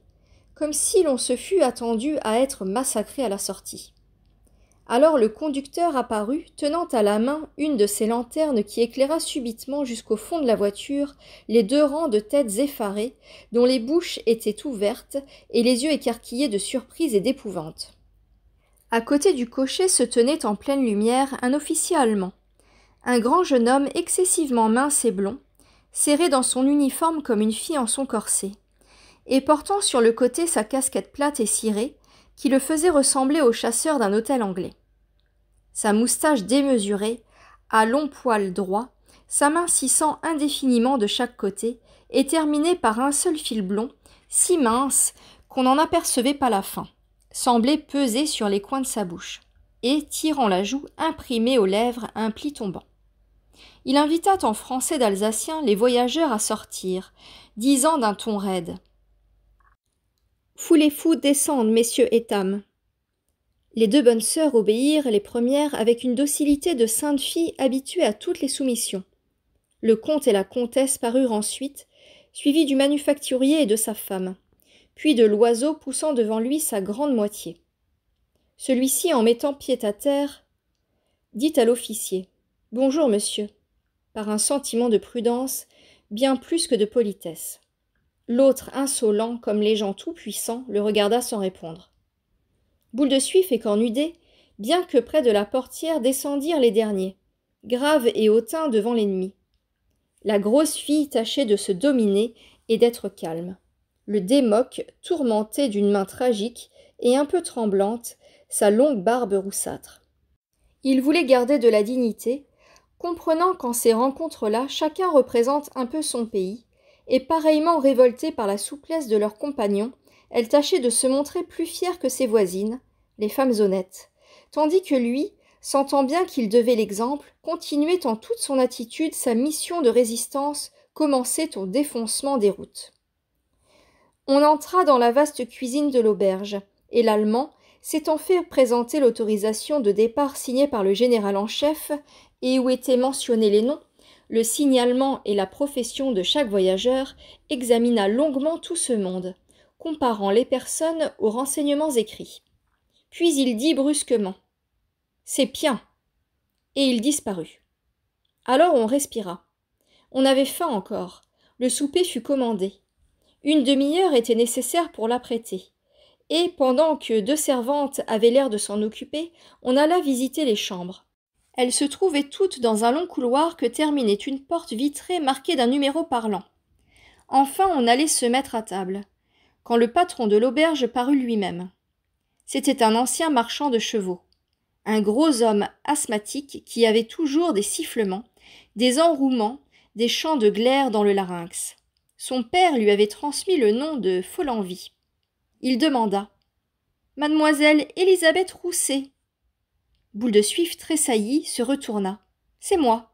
comme si l'on se fût attendu à être massacré à la sortie. Alors le conducteur apparut, tenant à la main une de ses lanternes qui éclaira subitement jusqu'au fond de la voiture les deux rangs de têtes effarées, dont les bouches étaient ouvertes et les yeux écarquillés de surprise et d'épouvante. À côté du cocher se tenait en pleine lumière un officier allemand, un grand jeune homme excessivement mince et blond, serré dans son uniforme comme une fille en son corset, et portant sur le côté sa casquette plate et cirée, qui le faisait ressembler au chasseur d'un hôtel anglais. Sa moustache démesurée, à long poil droit, s'amincissant indéfiniment de chaque côté, et terminée par un seul fil blond, si mince qu'on n'en apercevait pas la fin, semblait peser sur les coins de sa bouche, et tirant la joue imprimait aux lèvres un pli tombant il invita en français d'Alsacien les voyageurs à sortir, disant d'un ton raide. foulez fous, descendent, messieurs et dames. Les deux bonnes sœurs obéirent les premières avec une docilité de sainte fille habituée à toutes les soumissions. Le comte et la comtesse parurent ensuite, suivis du manufacturier et de sa femme, puis de l'oiseau poussant devant lui sa grande moitié. Celui-ci, en mettant pied à terre, dit à l'officier Bonjour, monsieur par un sentiment de prudence bien plus que de politesse. L'autre, insolent comme les gens tout-puissants, le regarda sans répondre. Boule de Suif et Cornudet, bien que près de la portière, descendirent les derniers, graves et hautains devant l'ennemi. La grosse fille tâchait de se dominer et d'être calme. Le démoque, tourmenté d'une main tragique et un peu tremblante, sa longue barbe roussâtre. Il voulait garder de la dignité, Comprenant qu'en ces rencontres-là, chacun représente un peu son pays, et pareillement révoltée par la souplesse de leurs compagnons, elle tâchait de se montrer plus fière que ses voisines, les femmes honnêtes, tandis que lui, sentant bien qu'il devait l'exemple, continuait en toute son attitude sa mission de résistance commençait au défoncement des routes. On entra dans la vaste cuisine de l'auberge, et l'Allemand, s'étant fait présenter l'autorisation de départ signée par le général en chef, et où étaient mentionnés les noms, le signalement et la profession de chaque voyageur, examina longuement tout ce monde, comparant les personnes aux renseignements écrits. Puis il dit brusquement C'est bien Et il disparut. Alors on respira. On avait faim encore. Le souper fut commandé. Une demi-heure était nécessaire pour l'apprêter. Et pendant que deux servantes avaient l'air de s'en occuper, on alla visiter les chambres. Elles se trouvaient toutes dans un long couloir que terminait une porte vitrée marquée d'un numéro parlant. Enfin, on allait se mettre à table, quand le patron de l'auberge parut lui-même. C'était un ancien marchand de chevaux. Un gros homme asthmatique qui avait toujours des sifflements, des enrouements, des chants de glaire dans le larynx. Son père lui avait transmis le nom de Follenvie. Il demanda Mademoiselle Elisabeth Rousset, Boule de Suif tressaillit, se retourna. C'est moi.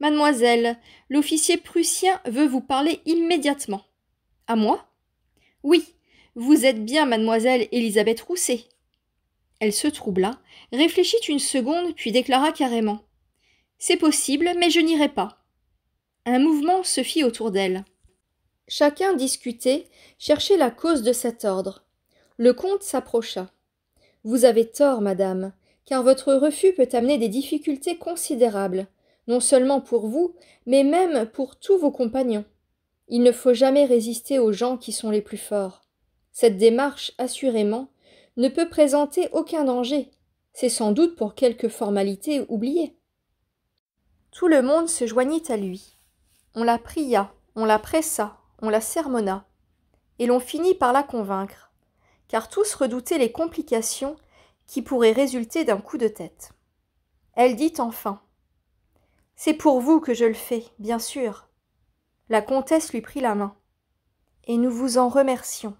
Mademoiselle, l'officier prussien veut vous parler immédiatement. À moi Oui, vous êtes bien mademoiselle Élisabeth Rousset. Elle se troubla, réfléchit une seconde, puis déclara carrément. C'est possible, mais je n'irai pas. Un mouvement se fit autour d'elle. Chacun discutait, cherchait la cause de cet ordre. Le comte s'approcha. Vous avez tort, madame car votre refus peut amener des difficultés considérables, non seulement pour vous, mais même pour tous vos compagnons. Il ne faut jamais résister aux gens qui sont les plus forts. Cette démarche, assurément, ne peut présenter aucun danger. C'est sans doute pour quelques formalités oubliées. » Tout le monde se joignit à lui. On la pria, on la pressa, on la sermonna, et l'on finit par la convaincre, car tous redoutaient les complications qui pourrait résulter d'un coup de tête. Elle dit enfin C'est pour vous que je le fais, bien sûr. La comtesse lui prit la main. Et nous vous en remercions.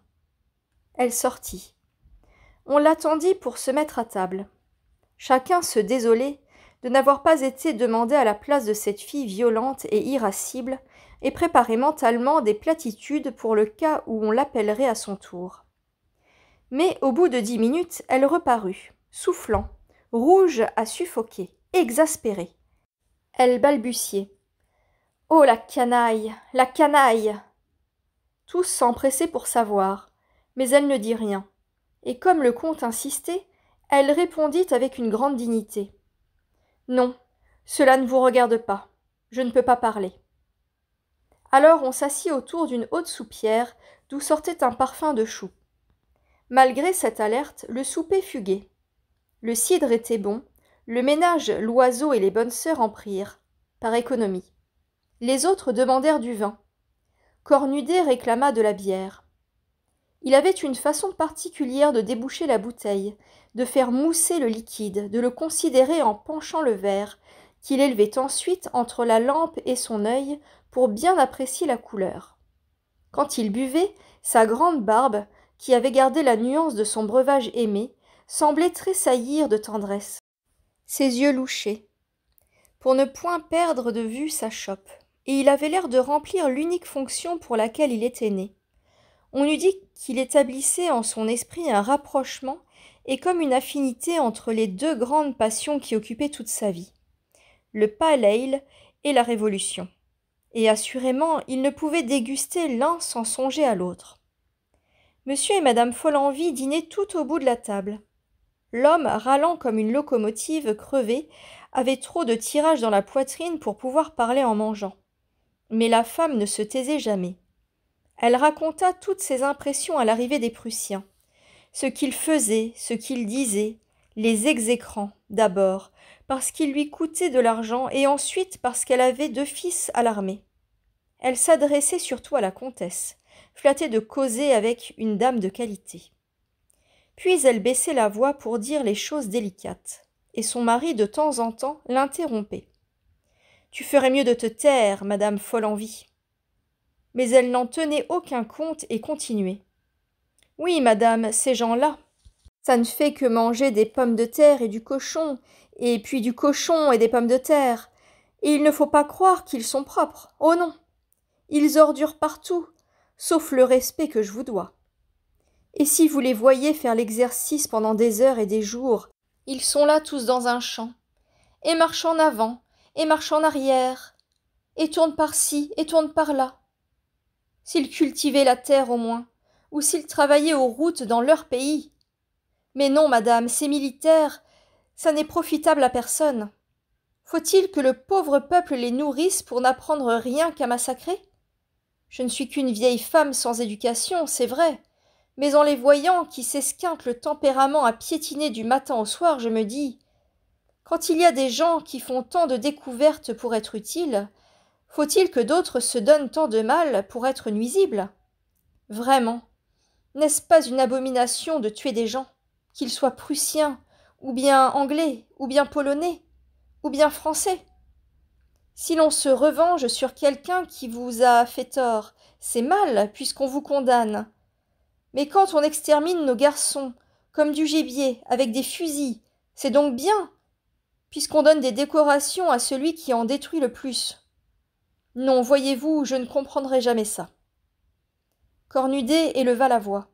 Elle sortit. On l'attendit pour se mettre à table. Chacun se désolait de n'avoir pas été demandé à la place de cette fille violente et irascible, et préparait mentalement des platitudes pour le cas où on l'appellerait à son tour. Mais au bout de dix minutes, elle reparut, soufflant, rouge à suffoquer, exaspérée. Elle balbutiait. Oh la canaille, la canaille Tous s'empressaient pour savoir, mais elle ne dit rien. Et comme le comte insistait, elle répondit avec une grande dignité. Non, cela ne vous regarde pas. Je ne peux pas parler. Alors on s'assit autour d'une haute soupière d'où sortait un parfum de chou. Malgré cette alerte, le souper fut gai. Le cidre était bon, le ménage, l'oiseau et les bonnes sœurs en prirent, par économie. Les autres demandèrent du vin. Cornudet réclama de la bière. Il avait une façon particulière de déboucher la bouteille, de faire mousser le liquide, de le considérer en penchant le verre, qu'il élevait ensuite entre la lampe et son œil pour bien apprécier la couleur. Quand il buvait, sa grande barbe, qui avait gardé la nuance de son breuvage aimé, semblait tressaillir de tendresse. Ses yeux louchaient. Pour ne point perdre de vue sa chope, et il avait l'air de remplir l'unique fonction pour laquelle il était né. On eût dit qu'il établissait en son esprit un rapprochement et comme une affinité entre les deux grandes passions qui occupaient toute sa vie le pale et la révolution. Et assurément, il ne pouvait déguster l'un sans songer à l'autre. Monsieur et Madame Follenvie dînaient tout au bout de la table. L'homme, râlant comme une locomotive crevée, avait trop de tirage dans la poitrine pour pouvoir parler en mangeant. Mais la femme ne se taisait jamais. Elle raconta toutes ses impressions à l'arrivée des Prussiens. Ce qu'ils faisaient, ce qu'ils disaient, les exécrant d'abord, parce qu'ils lui coûtaient de l'argent et ensuite parce qu'elle avait deux fils à l'armée. Elle s'adressait surtout à la comtesse flattée de causer avec une dame de qualité. Puis elle baissait la voix pour dire les choses délicates, et son mari de temps en temps l'interrompait. Tu ferais mieux de te taire, madame folle envie. Mais elle n'en tenait aucun compte et continuait. Oui, madame, ces gens-là. Ça ne fait que manger des pommes de terre et du cochon, et puis du cochon et des pommes de terre. Et il ne faut pas croire qu'ils sont propres. Oh non. Ils ordurent partout, sauf le respect que je vous dois. Et si vous les voyez faire l'exercice pendant des heures et des jours, ils sont là tous dans un champ, et marchent en avant, et marchent en arrière, et tournent par-ci, et tournent par-là. S'ils cultivaient la terre au moins, ou s'ils travaillaient aux routes dans leur pays. Mais non, madame, ces militaires, ça n'est profitable à personne. Faut-il que le pauvre peuple les nourrisse pour n'apprendre rien qu'à massacrer je ne suis qu'une vieille femme sans éducation, c'est vrai, mais en les voyant qui s'esquintent le tempérament à piétiner du matin au soir, je me dis quand il y a des gens qui font tant de découvertes pour être utiles, faut-il que d'autres se donnent tant de mal pour être nuisibles Vraiment, n'est-ce pas une abomination de tuer des gens, qu'ils soient prussiens, ou bien anglais, ou bien polonais, ou bien français si l'on se revenge sur quelqu'un qui vous a fait tort, c'est mal, puisqu'on vous condamne. Mais quand on extermine nos garçons, comme du gibier, avec des fusils, c'est donc bien, puisqu'on donne des décorations à celui qui en détruit le plus. Non, voyez-vous, je ne comprendrai jamais ça. Cornudet éleva la voix.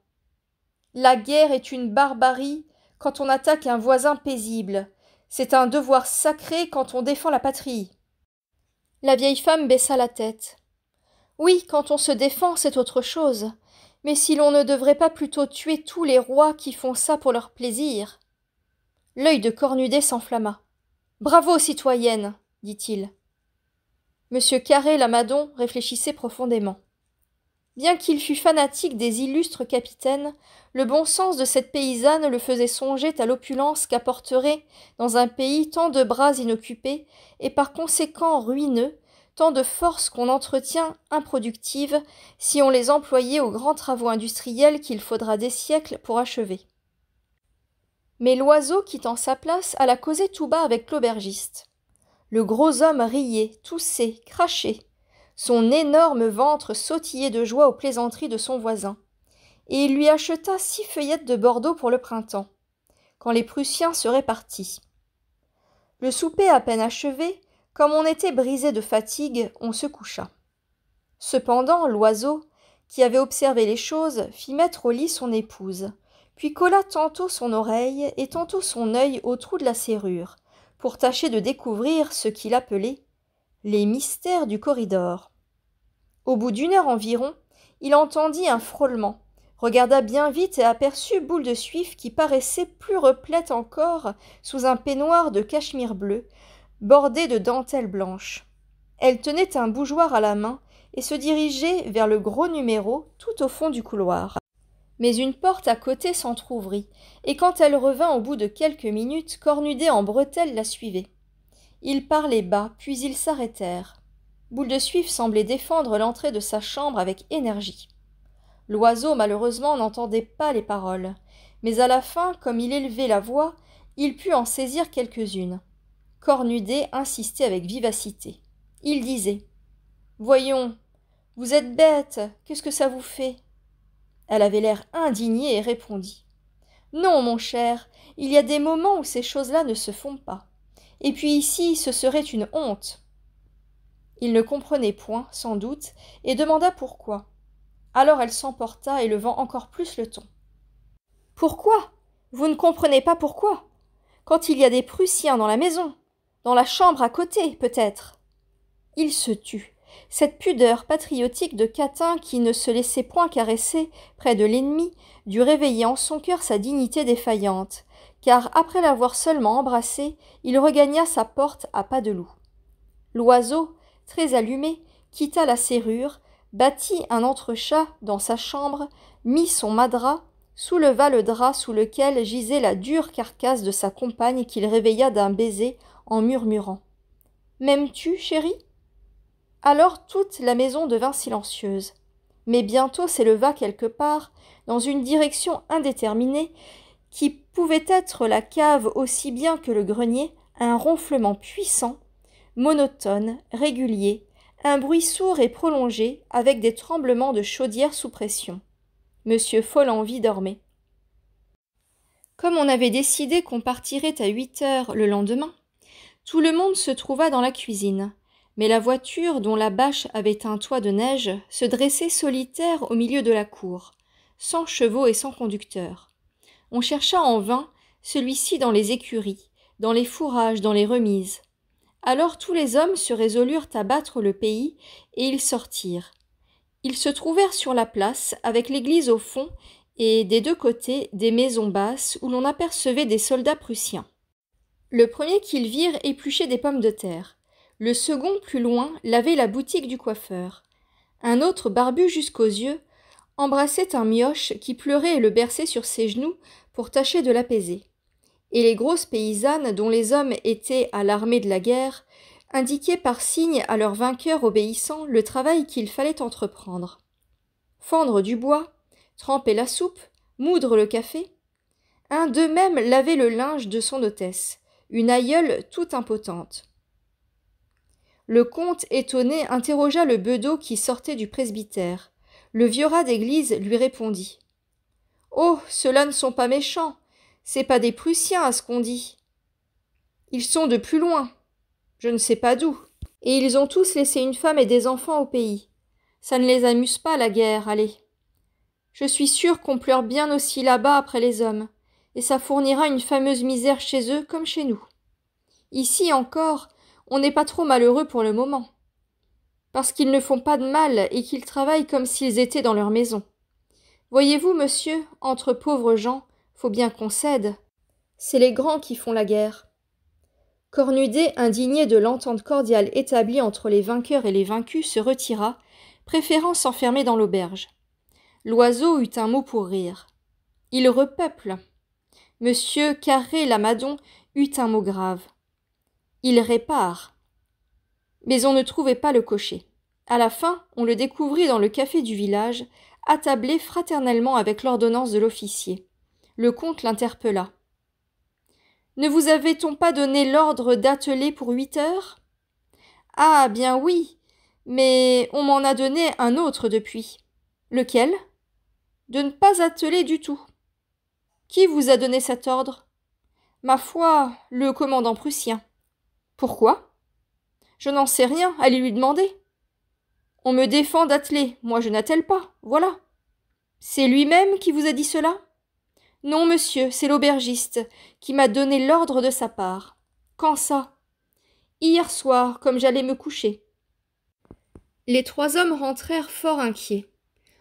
La guerre est une barbarie quand on attaque un voisin paisible. C'est un devoir sacré quand on défend la patrie. La vieille femme baissa la tête. Oui, quand on se défend, c'est autre chose. Mais si l'on ne devrait pas plutôt tuer tous les rois qui font ça pour leur plaisir. L'œil de Cornudet s'enflamma. Bravo, citoyenne, dit-il. Monsieur Carré Lamadon réfléchissait profondément. Bien qu'il fût fanatique des illustres capitaines, le bon sens de cette paysanne le faisait songer à l'opulence qu'apporterait, dans un pays tant de bras inoccupés, et par conséquent ruineux, tant de forces qu'on entretient improductives si on les employait aux grands travaux industriels qu'il faudra des siècles pour achever. Mais l'oiseau quittant sa place alla causer tout bas avec l'aubergiste. Le gros homme riait, toussait, crachait, son énorme ventre sautillait de joie aux plaisanteries de son voisin. Et il lui acheta six feuillettes de Bordeaux pour le printemps, quand les Prussiens seraient partis. Le souper à peine achevé, comme on était brisé de fatigue, on se coucha. Cependant, l'oiseau, qui avait observé les choses, fit mettre au lit son épouse, puis colla tantôt son oreille et tantôt son œil au trou de la serrure, pour tâcher de découvrir ce qu'il appelait les mystères du corridor. Au bout d'une heure environ, il entendit un frôlement, regarda bien vite et aperçut Boule de Suif qui paraissait plus replète encore sous un peignoir de cachemire bleu, bordé de dentelles blanches. Elle tenait un bougeoir à la main et se dirigeait vers le gros numéro tout au fond du couloir. Mais une porte à côté s'entr'ouvrit, et quand elle revint au bout de quelques minutes, Cornudet en bretelles la suivait. Ils parlaient bas, puis ils s'arrêtèrent. Boule de Suif semblait défendre l'entrée de sa chambre avec énergie. L'oiseau, malheureusement, n'entendait pas les paroles, mais à la fin, comme il élevait la voix, il put en saisir quelques-unes. Cornudet insistait avec vivacité. Il disait Voyons, vous êtes bête, qu'est-ce que ça vous fait Elle avait l'air indignée et répondit Non, mon cher, il y a des moments où ces choses-là ne se font pas. Et puis ici, ce serait une honte. Il ne comprenait point, sans doute, et demanda pourquoi. Alors elle s'emporta, élevant encore plus le ton. Pourquoi Vous ne comprenez pas pourquoi Quand il y a des Prussiens dans la maison, dans la chambre à côté, peut-être. Il se tut. Cette pudeur patriotique de Catin qui ne se laissait point caresser près de l'ennemi dut réveiller en son cœur sa dignité défaillante car après l'avoir seulement embrassé, il regagna sa porte à pas de loup. L'oiseau, très allumé, quitta la serrure, bâtit un entrechat dans sa chambre, mit son madras, souleva le drap sous lequel gisait la dure carcasse de sa compagne qu'il réveilla d'un baiser en murmurant. M'aimes-tu, chérie Alors toute la maison devint silencieuse, mais bientôt s'éleva quelque part, dans une direction indéterminée, qui pouvait être la cave aussi bien que le grenier, un ronflement puissant, monotone, régulier, un bruit sourd et prolongé avec des tremblements de chaudière sous pression. Monsieur Follenvie dormait. Comme on avait décidé qu'on partirait à huit heures le lendemain, tout le monde se trouva dans la cuisine, mais la voiture dont la bâche avait un toit de neige se dressait solitaire au milieu de la cour, sans chevaux et sans conducteur. On chercha en vain celui-ci dans les écuries, dans les fourrages, dans les remises. Alors tous les hommes se résolurent à battre le pays, et ils sortirent. Ils se trouvèrent sur la place, avec l'église au fond, et des deux côtés des maisons basses où l'on apercevait des soldats prussiens. Le premier qu'ils virent épluchait des pommes de terre. Le second, plus loin, lavait la boutique du coiffeur. Un autre, barbu jusqu'aux yeux, embrassait un mioche qui pleurait et le berçait sur ses genoux pour tâcher de l'apaiser. Et les grosses paysannes dont les hommes étaient à l'armée de la guerre indiquaient par signe à leurs vainqueurs obéissants le travail qu'il fallait entreprendre. Fendre du bois, tremper la soupe, moudre le café. Un d'eux mêmes lavait le linge de son hôtesse, une aïeule toute impotente. Le comte étonné interrogea le bedeau qui sortait du presbytère. Le vieux rat d'église lui répondit. Oh. Ceux-là ne sont pas méchants. C'est pas des Prussiens, à ce qu'on dit. Ils sont de plus loin. Je ne sais pas d'où. Et ils ont tous laissé une femme et des enfants au pays. Ça ne les amuse pas, la guerre, allez. Je suis sûre qu'on pleure bien aussi là-bas après les hommes, et ça fournira une fameuse misère chez eux comme chez nous. Ici encore, on n'est pas trop malheureux pour le moment. Parce qu'ils ne font pas de mal et qu'ils travaillent comme s'ils étaient dans leur maison. Voyez-vous, monsieur, entre pauvres gens, faut bien qu'on cède. C'est les grands qui font la guerre. Cornudet, indigné de l'entente cordiale établie entre les vainqueurs et les vaincus, se retira, préférant s'enfermer dans l'auberge. L'oiseau eut un mot pour rire. Il repeuple. Monsieur Carré Lamadon eut un mot grave. Il répare. Mais on ne trouvait pas le cocher. À la fin, on le découvrit dans le café du village, attablé fraternellement avec l'ordonnance de l'officier. Le comte l'interpella. Ne vous avait-on pas donné l'ordre d'atteler pour huit heures Ah, bien oui, mais on m'en a donné un autre depuis. Lequel De ne pas atteler du tout. Qui vous a donné cet ordre Ma foi, le commandant prussien. Pourquoi Je n'en sais rien, allez lui demander. On me défend d'atteler, moi je n'attelle pas, voilà. C'est lui-même qui vous a dit cela Non, monsieur, c'est l'aubergiste qui m'a donné l'ordre de sa part. Quand ça Hier soir, comme j'allais me coucher. Les trois hommes rentrèrent fort inquiets.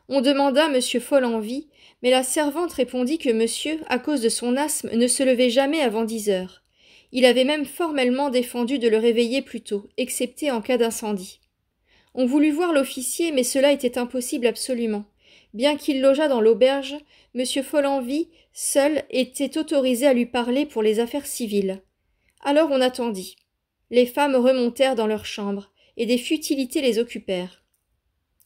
On demanda monsieur Follenvie, mais la servante répondit que monsieur, à cause de son asthme, ne se levait jamais avant dix heures. Il avait même formellement défendu de le réveiller plus tôt, excepté en cas d'incendie. On voulut voir l'officier, mais cela était impossible absolument. Bien qu'il logeât dans l'auberge, M. Follenvie, seul, était autorisé à lui parler pour les affaires civiles. Alors on attendit. Les femmes remontèrent dans leurs chambres, et des futilités les occupèrent.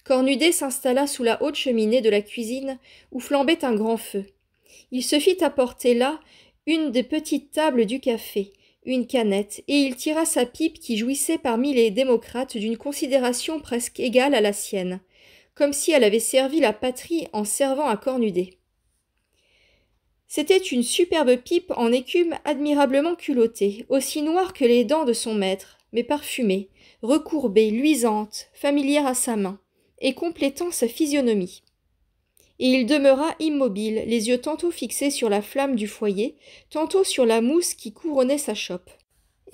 Cornudet s'installa sous la haute cheminée de la cuisine, où flambait un grand feu. Il se fit apporter là une des petites tables du café, une canette, et il tira sa pipe qui jouissait parmi les démocrates d'une considération presque égale à la sienne, comme si elle avait servi la patrie en servant à cornudet. C'était une superbe pipe en écume admirablement culottée, aussi noire que les dents de son maître, mais parfumée, recourbée, luisante, familière à sa main, et complétant sa physionomie et il demeura immobile, les yeux tantôt fixés sur la flamme du foyer, tantôt sur la mousse qui couronnait sa chope.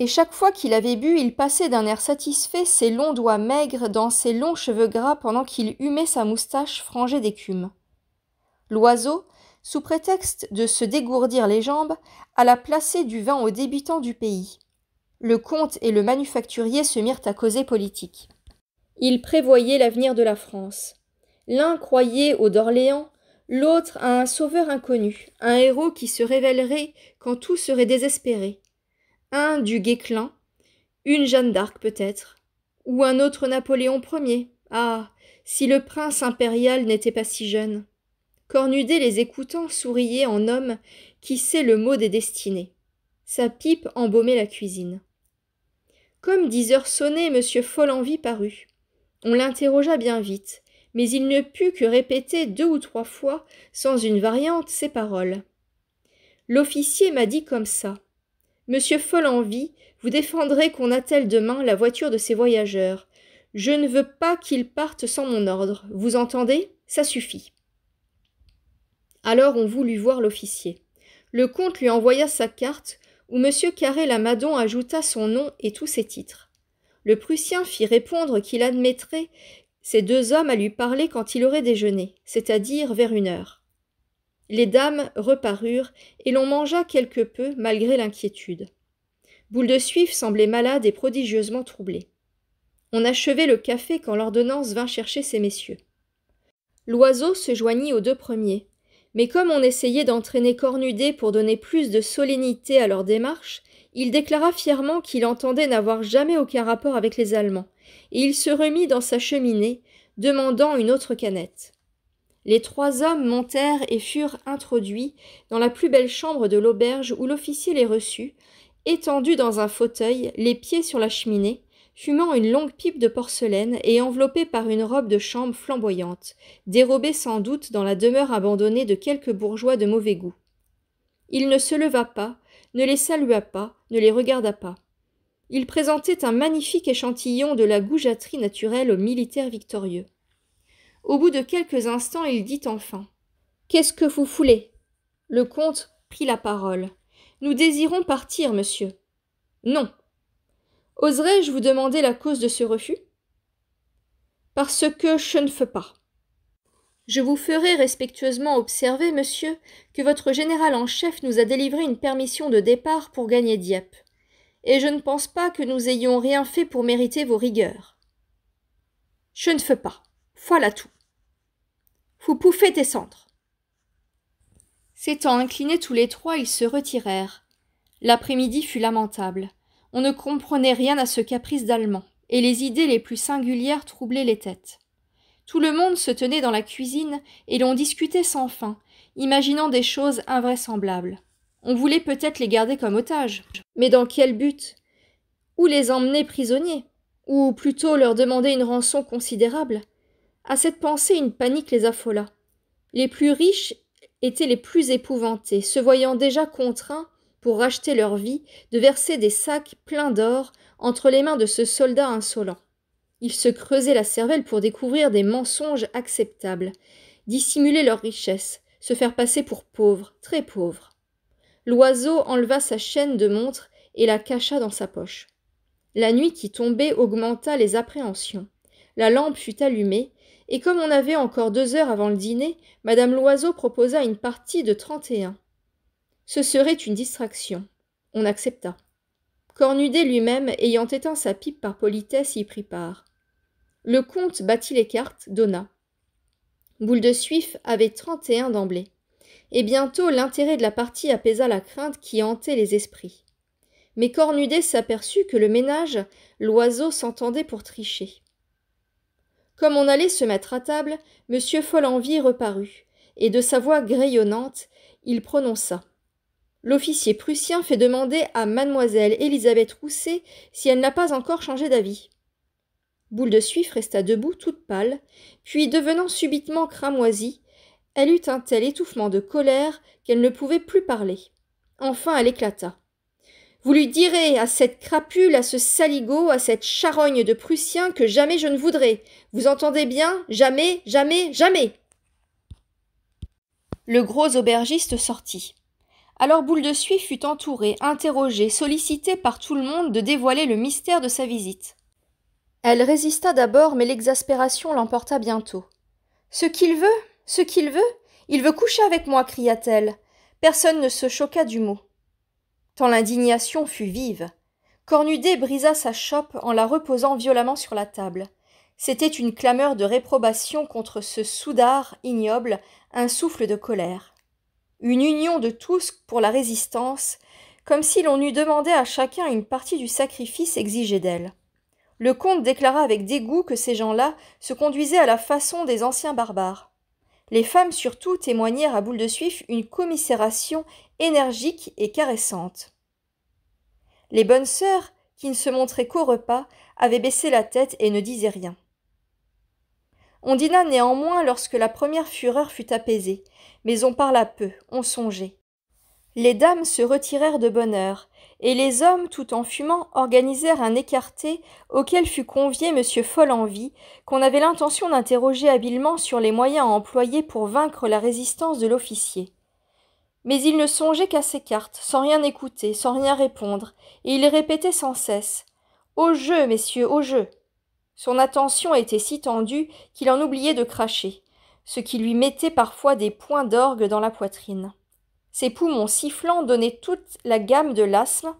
Et chaque fois qu'il avait bu, il passait d'un air satisfait ses longs doigts maigres dans ses longs cheveux gras pendant qu'il humait sa moustache frangée d'écume. L'oiseau, sous prétexte de se dégourdir les jambes, alla placer du vin aux débutants du pays. Le comte et le manufacturier se mirent à causer politique. Ils prévoyaient l'avenir de la France. L'un croyait au d'Orléans, l'autre à un sauveur inconnu, un héros qui se révélerait quand tout serait désespéré. Un du Guéclin, une Jeanne d'Arc peut-être, ou un autre Napoléon Ier. Ah, si le prince impérial n'était pas si jeune. Cornudet les écoutant souriait en homme qui sait le mot des destinées. Sa pipe embaumait la cuisine. Comme dix heures sonnaient, M. Follenvie parut. On l'interrogea bien vite mais il ne put que répéter deux ou trois fois, sans une variante, ces paroles. L'officier m'a dit comme ça. Monsieur Follenvie, vous défendrez qu'on attelle demain la voiture de ces voyageurs. Je ne veux pas qu'ils partent sans mon ordre. Vous entendez Ça suffit. Alors on voulut voir l'officier. Le comte lui envoya sa carte, où Monsieur Carré-Lamadon ajouta son nom et tous ses titres. Le Prussien fit répondre qu'il admettrait ces deux hommes à lui parler quand il aurait déjeuné, c'est-à-dire vers une heure. Les dames reparurent, et l'on mangea quelque peu malgré l'inquiétude. Boule de Suif semblait malade et prodigieusement troublée. On achevait le café quand l'ordonnance vint chercher ces messieurs. L'oiseau se joignit aux deux premiers, mais comme on essayait d'entraîner Cornudet pour donner plus de solennité à leur démarche, il déclara fièrement qu'il entendait n'avoir jamais aucun rapport avec les Allemands, et il se remit dans sa cheminée, demandant une autre canette. Les trois hommes montèrent et furent introduits dans la plus belle chambre de l'auberge où l'officier les reçut, étendu dans un fauteuil, les pieds sur la cheminée, fumant une longue pipe de porcelaine et enveloppé par une robe de chambre flamboyante, dérobée sans doute dans la demeure abandonnée de quelques bourgeois de mauvais goût. Il ne se leva pas, ne les salua pas, ne les regarda pas. Il présentait un magnifique échantillon de la goujaterie naturelle aux militaires victorieux. Au bout de quelques instants, il dit enfin Qu'est-ce que vous foulez Le comte prit la parole. Nous désirons partir, monsieur. Non. Oserais-je vous demander la cause de ce refus Parce que je ne fais pas. Je vous ferai respectueusement observer, monsieur, que votre général en chef nous a délivré une permission de départ pour gagner Dieppe, et je ne pense pas que nous ayons rien fait pour mériter vos rigueurs. Je ne fais pas. Voilà tout. Vous pouvez descendre. S'étant inclinés tous les trois, ils se retirèrent. L'après-midi fut lamentable. On ne comprenait rien à ce caprice d'Allemand, et les idées les plus singulières troublaient les têtes. Tout le monde se tenait dans la cuisine et l'on discutait sans fin, imaginant des choses invraisemblables. On voulait peut-être les garder comme otages, mais dans quel but Ou les emmener prisonniers Ou plutôt leur demander une rançon considérable À cette pensée, une panique les affola. Les plus riches étaient les plus épouvantés, se voyant déjà contraints, pour racheter leur vie, de verser des sacs pleins d'or entre les mains de ce soldat insolent. Ils se creusaient la cervelle pour découvrir des mensonges acceptables, dissimuler leurs richesses, se faire passer pour pauvres, très pauvres. L'oiseau enleva sa chaîne de montre et la cacha dans sa poche. La nuit qui tombait augmenta les appréhensions. La lampe fut allumée, et comme on avait encore deux heures avant le dîner, madame Loiseau proposa une partie de trente et un. Ce serait une distraction. On accepta. Cornudet lui-même, ayant éteint sa pipe par politesse, y prit part. Le comte battit les cartes, donna. Boule de Suif avait trente et un d'emblée. Et bientôt l'intérêt de la partie apaisa la crainte qui hantait les esprits. Mais Cornudet s'aperçut que le ménage, l'oiseau s'entendait pour tricher. Comme on allait se mettre à table, M. Follenvie reparut, et de sa voix grayonnante, il prononça. L'officier prussien fait demander à mademoiselle Elisabeth Rousset si elle n'a pas encore changé d'avis. Boule de Suif resta debout, toute pâle, puis devenant subitement cramoisie, elle eut un tel étouffement de colère qu'elle ne pouvait plus parler. Enfin elle éclata. Vous lui direz à cette crapule, à ce saligot, à cette charogne de Prussien que jamais je ne voudrais. Vous entendez bien Jamais, jamais, jamais. Le gros aubergiste sortit. Alors Boule de Suif fut entourée, interrogée, sollicitée par tout le monde de dévoiler le mystère de sa visite. Elle résista d'abord, mais l'exaspération l'emporta bientôt. Ce qu'il veut, ce qu'il veut, il veut coucher avec moi, cria-t-elle. Personne ne se choqua du mot. Tant l'indignation fut vive. Cornudet brisa sa chope en la reposant violemment sur la table. C'était une clameur de réprobation contre ce soudard ignoble, un souffle de colère une union de tous pour la résistance, comme si l'on eût demandé à chacun une partie du sacrifice exigé d'elle. Le comte déclara avec dégoût que ces gens-là se conduisaient à la façon des anciens barbares. Les femmes surtout témoignèrent à Boule de Suif une commisération énergique et caressante. Les bonnes sœurs, qui ne se montraient qu'au repas, avaient baissé la tête et ne disaient rien. On dîna néanmoins lorsque la première fureur fut apaisée, mais on parla peu, on songeait. Les dames se retirèrent de bonne heure, et les hommes, tout en fumant, organisèrent un écarté auquel fut convié M. Follenvie, qu'on avait l'intention d'interroger habilement sur les moyens à employer pour vaincre la résistance de l'officier. Mais il ne songeait qu'à ses cartes, sans rien écouter, sans rien répondre, et il répétait sans cesse. Au jeu, messieurs, au jeu. Son attention était si tendue qu'il en oubliait de cracher, ce qui lui mettait parfois des points d'orgue dans la poitrine. Ses poumons sifflants donnaient toute la gamme de l'asthme,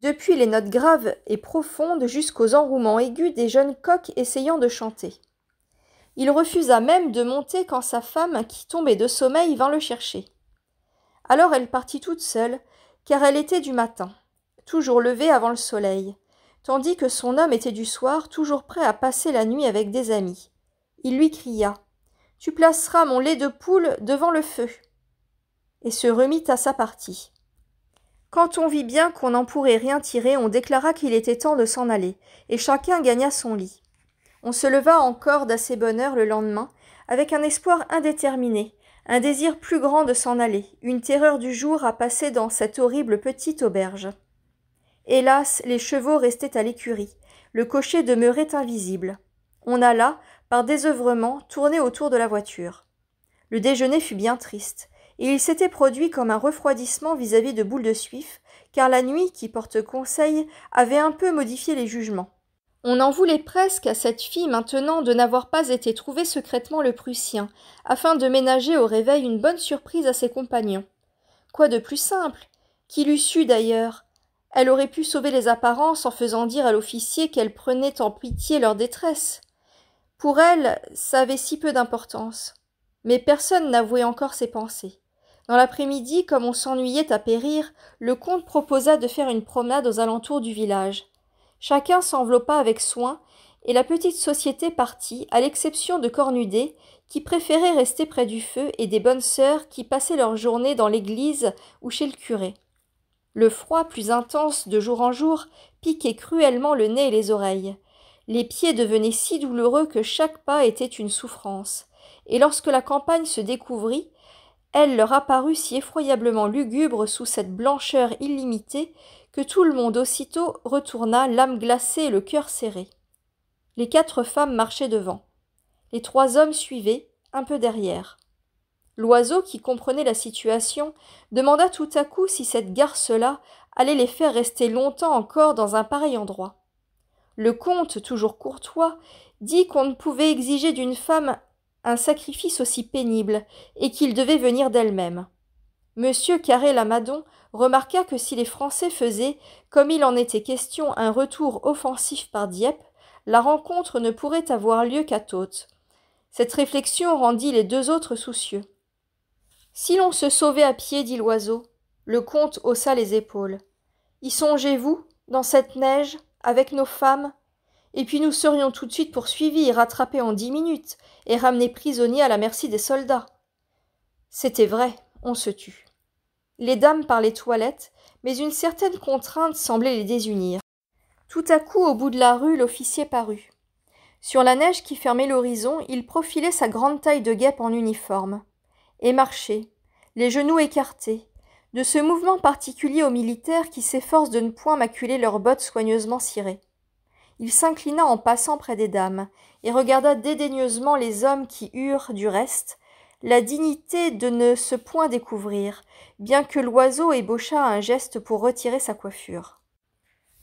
depuis les notes graves et profondes jusqu'aux enrouements aigus des jeunes coqs essayant de chanter. Il refusa même de monter quand sa femme, qui tombait de sommeil, vint le chercher. Alors elle partit toute seule, car elle était du matin, toujours levée avant le soleil, tandis que son homme était du soir toujours prêt à passer la nuit avec des amis. Il lui cria Tu placeras mon lait de poule devant le feu et se remit à sa partie. Quand on vit bien qu'on n'en pourrait rien tirer, on déclara qu'il était temps de s'en aller, et chacun gagna son lit. On se leva encore d'assez bonne heure le lendemain, avec un espoir indéterminé, un désir plus grand de s'en aller, une terreur du jour à passer dans cette horrible petite auberge. Hélas, les chevaux restaient à l'écurie. Le cocher demeurait invisible. On alla, par désœuvrement, tourner autour de la voiture. Le déjeuner fut bien triste, et il s'était produit comme un refroidissement vis-à-vis de boules de Suif, car la nuit qui porte conseil avait un peu modifié les jugements. On en voulait presque à cette fille maintenant de n'avoir pas été trouver secrètement le Prussien, afin de ménager au réveil une bonne surprise à ses compagnons. Quoi de plus simple Qui eût su d'ailleurs elle aurait pu sauver les apparences en faisant dire à l'officier qu'elle prenait en pitié leur détresse. Pour elle, ça avait si peu d'importance. Mais personne n'avouait encore ses pensées. Dans l'après-midi, comme on s'ennuyait à périr, le comte proposa de faire une promenade aux alentours du village. Chacun s'enveloppa avec soin, et la petite société partit, à l'exception de Cornudet, qui préférait rester près du feu, et des bonnes sœurs qui passaient leur journée dans l'église ou chez le curé. Le froid plus intense de jour en jour piquait cruellement le nez et les oreilles. Les pieds devenaient si douloureux que chaque pas était une souffrance. Et lorsque la campagne se découvrit, elle leur apparut si effroyablement lugubre sous cette blancheur illimitée que tout le monde aussitôt retourna l'âme glacée et le cœur serré. Les quatre femmes marchaient devant. Les trois hommes suivaient, un peu derrière. L'oiseau, qui comprenait la situation, demanda tout à coup si cette garce-là allait les faire rester longtemps encore dans un pareil endroit. Le comte, toujours courtois, dit qu'on ne pouvait exiger d'une femme un sacrifice aussi pénible et qu'il devait venir d'elle-même. Monsieur Carré-Lamadon remarqua que si les Français faisaient, comme il en était question, un retour offensif par Dieppe, la rencontre ne pourrait avoir lieu qu'à Tôte. Cette réflexion rendit les deux autres soucieux. Si l'on se sauvait à pied, dit l'oiseau. Le comte haussa les épaules. Y songez-vous, dans cette neige, avec nos femmes Et puis nous serions tout de suite poursuivis et rattrapés en dix minutes, et ramenés prisonniers à la merci des soldats. C'était vrai, on se tut. Les dames parlaient toilettes, mais une certaine contrainte semblait les désunir. Tout à coup, au bout de la rue, l'officier parut. Sur la neige qui fermait l'horizon, il profilait sa grande taille de guêpe en uniforme et marchait, les genoux écartés, de ce mouvement particulier aux militaires qui s'efforcent de ne point maculer leurs bottes soigneusement cirées. Il s'inclina en passant près des dames, et regarda dédaigneusement les hommes qui eurent, du reste, la dignité de ne se point découvrir, bien que l'oiseau ébauchât un geste pour retirer sa coiffure.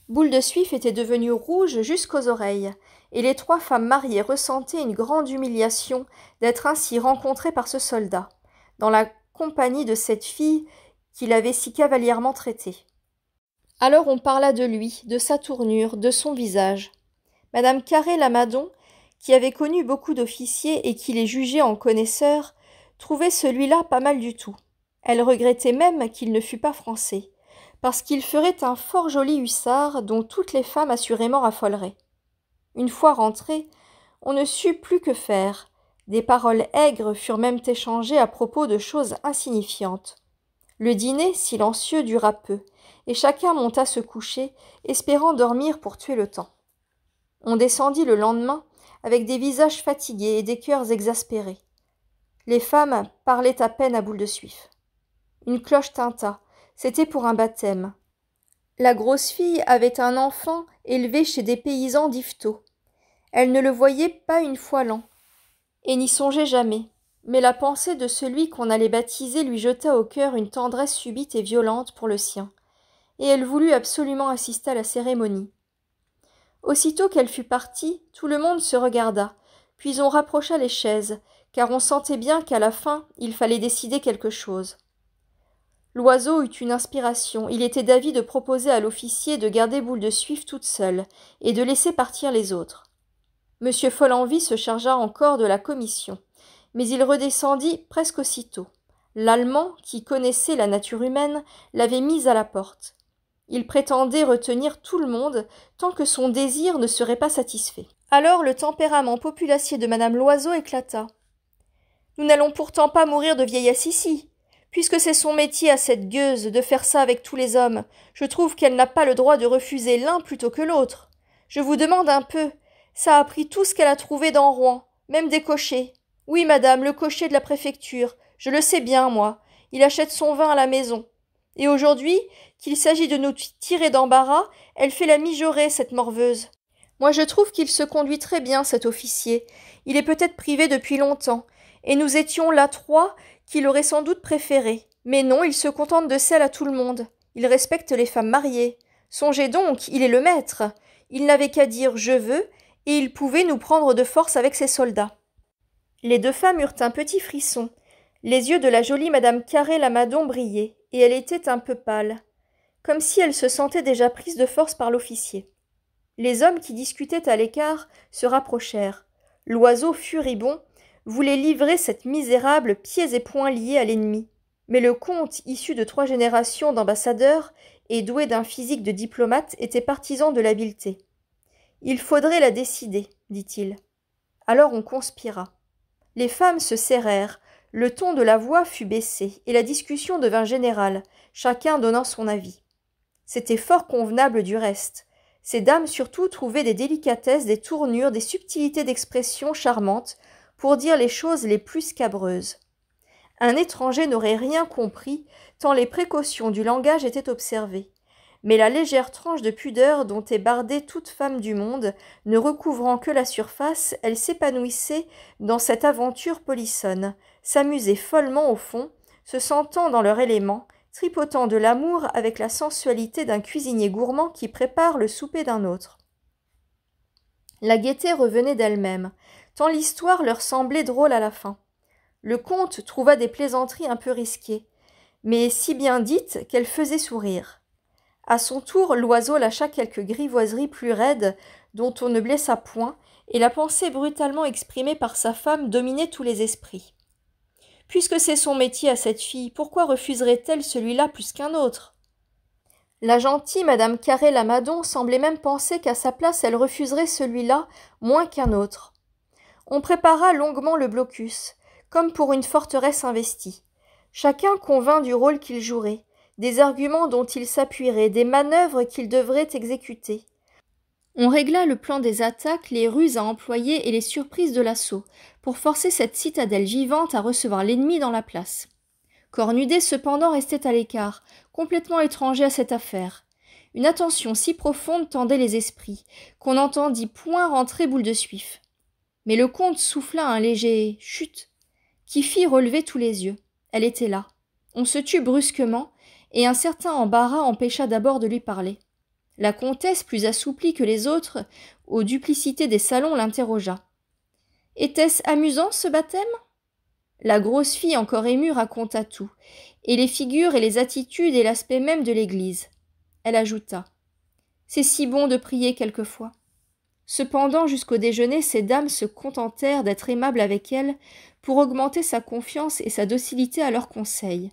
Boule de Suif était devenue rouge jusqu'aux oreilles, et les trois femmes mariées ressentaient une grande humiliation d'être ainsi rencontrées par ce soldat dans la compagnie de cette fille qu'il avait si cavalièrement traitée. Alors on parla de lui, de sa tournure, de son visage. Madame Carré-Lamadon, qui avait connu beaucoup d'officiers et qui les jugeait en connaisseurs, trouvait celui-là pas mal du tout. Elle regrettait même qu'il ne fût pas français, parce qu'il ferait un fort joli hussard dont toutes les femmes assurément raffoleraient. Une fois rentré, on ne sut plus que faire. Des paroles aigres furent même échangées à propos de choses insignifiantes. Le dîner, silencieux, dura peu, et chacun monta se coucher, espérant dormir pour tuer le temps. On descendit le lendemain avec des visages fatigués et des cœurs exaspérés. Les femmes parlaient à peine à boule de suif. Une cloche tinta, c'était pour un baptême. La grosse fille avait un enfant élevé chez des paysans d'Yvetot. Elle ne le voyait pas une fois l'an, et n'y songeait jamais. Mais la pensée de celui qu'on allait baptiser lui jeta au cœur une tendresse subite et violente pour le sien, et elle voulut absolument assister à la cérémonie. Aussitôt qu'elle fut partie, tout le monde se regarda, puis on rapprocha les chaises, car on sentait bien qu'à la fin il fallait décider quelque chose. L'oiseau eut une inspiration, il était d'avis de proposer à l'officier de garder boule de suif toute seule, et de laisser partir les autres. M. Follenvie se chargea encore de la commission, mais il redescendit presque aussitôt. L'Allemand, qui connaissait la nature humaine, l'avait mise à la porte. Il prétendait retenir tout le monde tant que son désir ne serait pas satisfait. Alors le tempérament populacier de Madame Loiseau éclata. Nous n'allons pourtant pas mourir de vieillesse ici. Puisque c'est son métier à cette gueuse de faire ça avec tous les hommes, je trouve qu'elle n'a pas le droit de refuser l'un plutôt que l'autre. Je vous demande un peu, ça a pris tout ce qu'elle a trouvé dans Rouen, même des cochers. Oui, madame, le cocher de la préfecture. Je le sais bien, moi. Il achète son vin à la maison. Et aujourd'hui, qu'il s'agit de nous tirer d'embarras, elle fait la mijaurée, cette morveuse. Moi, je trouve qu'il se conduit très bien, cet officier. Il est peut-être privé depuis longtemps, et nous étions là trois qu'il aurait sans doute préféré. Mais non, il se contente de celle à tout le monde. Il respecte les femmes mariées. Songez donc, il est le maître. Il n'avait qu'à dire je veux, et il pouvait nous prendre de force avec ses soldats. Les deux femmes eurent un petit frisson. Les yeux de la jolie madame Carré Lamadon brillaient, et elle était un peu pâle, comme si elle se sentait déjà prise de force par l'officier. Les hommes qui discutaient à l'écart se rapprochèrent. L'oiseau furibond voulait livrer cette misérable pieds et poings liés à l'ennemi. Mais le comte, issu de trois générations d'ambassadeurs et doué d'un physique de diplomate, était partisan de l'habileté. Il faudrait la décider, dit-il. Alors on conspira. Les femmes se serrèrent, le ton de la voix fut baissé, et la discussion devint générale, chacun donnant son avis. C'était fort convenable du reste. Ces dames surtout trouvaient des délicatesses, des tournures, des subtilités d'expression charmantes pour dire les choses les plus scabreuses. Un étranger n'aurait rien compris, tant les précautions du langage étaient observées mais la légère tranche de pudeur dont est bardée toute femme du monde, ne recouvrant que la surface, elle s'épanouissait dans cette aventure polissonne, s'amusait follement au fond, se sentant dans leur élément, tripotant de l'amour avec la sensualité d'un cuisinier gourmand qui prépare le souper d'un autre. La gaieté revenait d'elle-même, tant l'histoire leur semblait drôle à la fin. Le comte trouva des plaisanteries un peu risquées, mais si bien dites qu'elles faisaient sourire. À son tour, l'oiseau lâcha quelques grivoiseries plus raides dont on ne blessa point, et la pensée brutalement exprimée par sa femme dominait tous les esprits. Puisque c'est son métier à cette fille, pourquoi refuserait-elle celui-là plus qu'un autre La gentille Madame Carré-Lamadon semblait même penser qu'à sa place elle refuserait celui-là moins qu'un autre. On prépara longuement le blocus, comme pour une forteresse investie. Chacun convint du rôle qu'il jouerait des arguments dont il s'appuierait, des manœuvres qu'il devrait exécuter. On régla le plan des attaques, les ruses à employer et les surprises de l'assaut, pour forcer cette citadelle vivante à recevoir l'ennemi dans la place. Cornudet cependant restait à l'écart, complètement étranger à cette affaire. Une attention si profonde tendait les esprits, qu'on n'entendit point rentrer boule de suif. Mais le comte souffla un léger chut, qui fit relever tous les yeux. Elle était là. On se tut brusquement, et un certain embarras empêcha d'abord de lui parler. La comtesse, plus assouplie que les autres, aux duplicités des salons, l'interrogea. Était-ce amusant ce baptême La grosse fille, encore émue, raconta tout, et les figures et les attitudes et l'aspect même de l'église. Elle ajouta C'est si bon de prier quelquefois. Cependant, jusqu'au déjeuner, ces dames se contentèrent d'être aimables avec elle pour augmenter sa confiance et sa docilité à leurs conseils.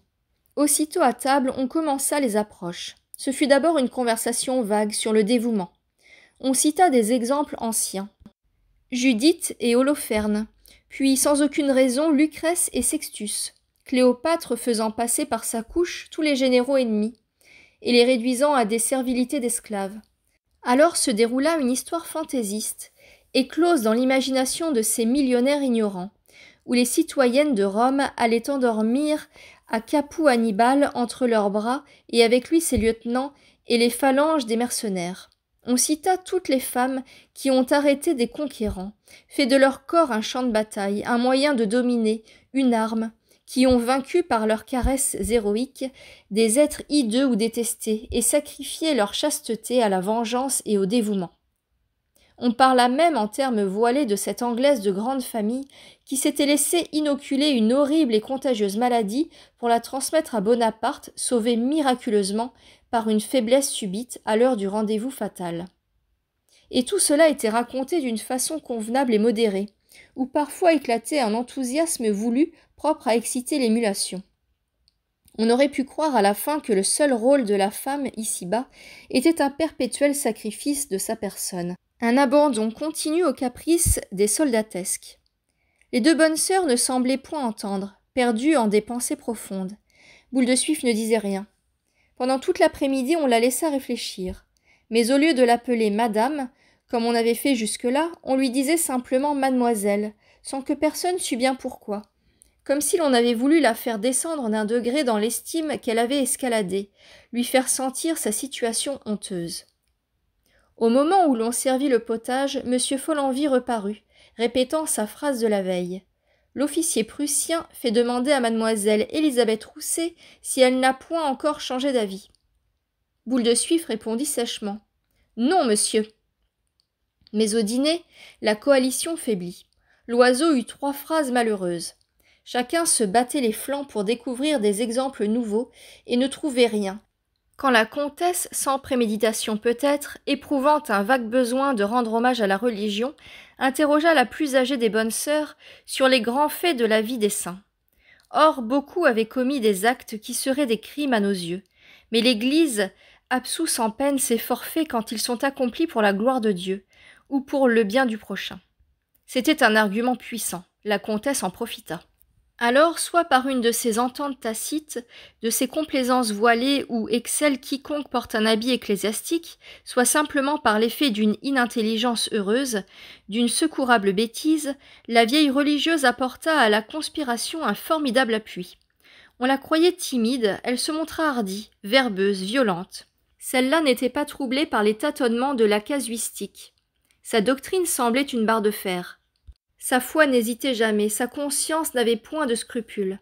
Aussitôt à table, on commença les approches. Ce fut d'abord une conversation vague sur le dévouement. On cita des exemples anciens. Judith et Holoferne, puis sans aucune raison Lucrèce et Sextus, Cléopâtre faisant passer par sa couche tous les généraux ennemis, et les réduisant à des servilités d'esclaves. Alors se déroula une histoire fantaisiste, éclose dans l'imagination de ces millionnaires ignorants, où les citoyennes de Rome allaient endormir à capoue Hannibal entre leurs bras et avec lui ses lieutenants et les phalanges des mercenaires. On cita toutes les femmes qui ont arrêté des conquérants, fait de leur corps un champ de bataille, un moyen de dominer, une arme, qui ont vaincu par leurs caresses héroïques des êtres hideux ou détestés, et sacrifié leur chasteté à la vengeance et au dévouement. On parla même en termes voilés de cette Anglaise de grande famille qui s'était laissée inoculer une horrible et contagieuse maladie pour la transmettre à Bonaparte, sauvée miraculeusement par une faiblesse subite à l'heure du rendez-vous fatal. Et tout cela était raconté d'une façon convenable et modérée, où parfois éclatait un enthousiasme voulu propre à exciter l'émulation. On aurait pu croire à la fin que le seul rôle de la femme ici-bas était un perpétuel sacrifice de sa personne, un abandon continu aux caprices des soldatesques. Les deux bonnes sœurs ne semblaient point entendre, perdues en des pensées profondes. Boule de Suif ne disait rien. Pendant toute l'après-midi, on la laissa réfléchir. Mais au lieu de l'appeler Madame, comme on avait fait jusque-là, on lui disait simplement Mademoiselle, sans que personne sût bien pourquoi. Comme si l'on avait voulu la faire descendre d'un degré dans l'estime qu'elle avait escaladée, lui faire sentir sa situation honteuse. Au moment où l'on servit le potage, M. Follenvie reparut, répétant sa phrase de la veille. L'officier prussien fait demander à mademoiselle Elisabeth Rousset si elle n'a point encore changé d'avis. Boule de Suif répondit sèchement. Non, monsieur. Mais au dîner, la coalition faiblit. L'oiseau eut trois phrases malheureuses. Chacun se battait les flancs pour découvrir des exemples nouveaux et ne trouvait rien, quand la comtesse, sans préméditation peut-être, éprouvant un vague besoin de rendre hommage à la religion, interrogea la plus âgée des bonnes sœurs sur les grands faits de la vie des saints. Or, beaucoup avaient commis des actes qui seraient des crimes à nos yeux, mais l'Église absout sans peine ces forfaits quand ils sont accomplis pour la gloire de Dieu, ou pour le bien du prochain. C'était un argument puissant. La comtesse en profita. Alors, soit par une de ces ententes tacites, de ces complaisances voilées où excelle quiconque porte un habit ecclésiastique, soit simplement par l'effet d'une inintelligence heureuse, d'une secourable bêtise, la vieille religieuse apporta à la conspiration un formidable appui. On la croyait timide, elle se montra hardie, verbeuse, violente. Celle-là n'était pas troublée par les tâtonnements de la casuistique. Sa doctrine semblait une barre de fer. Sa foi n'hésitait jamais, sa conscience n'avait point de scrupules.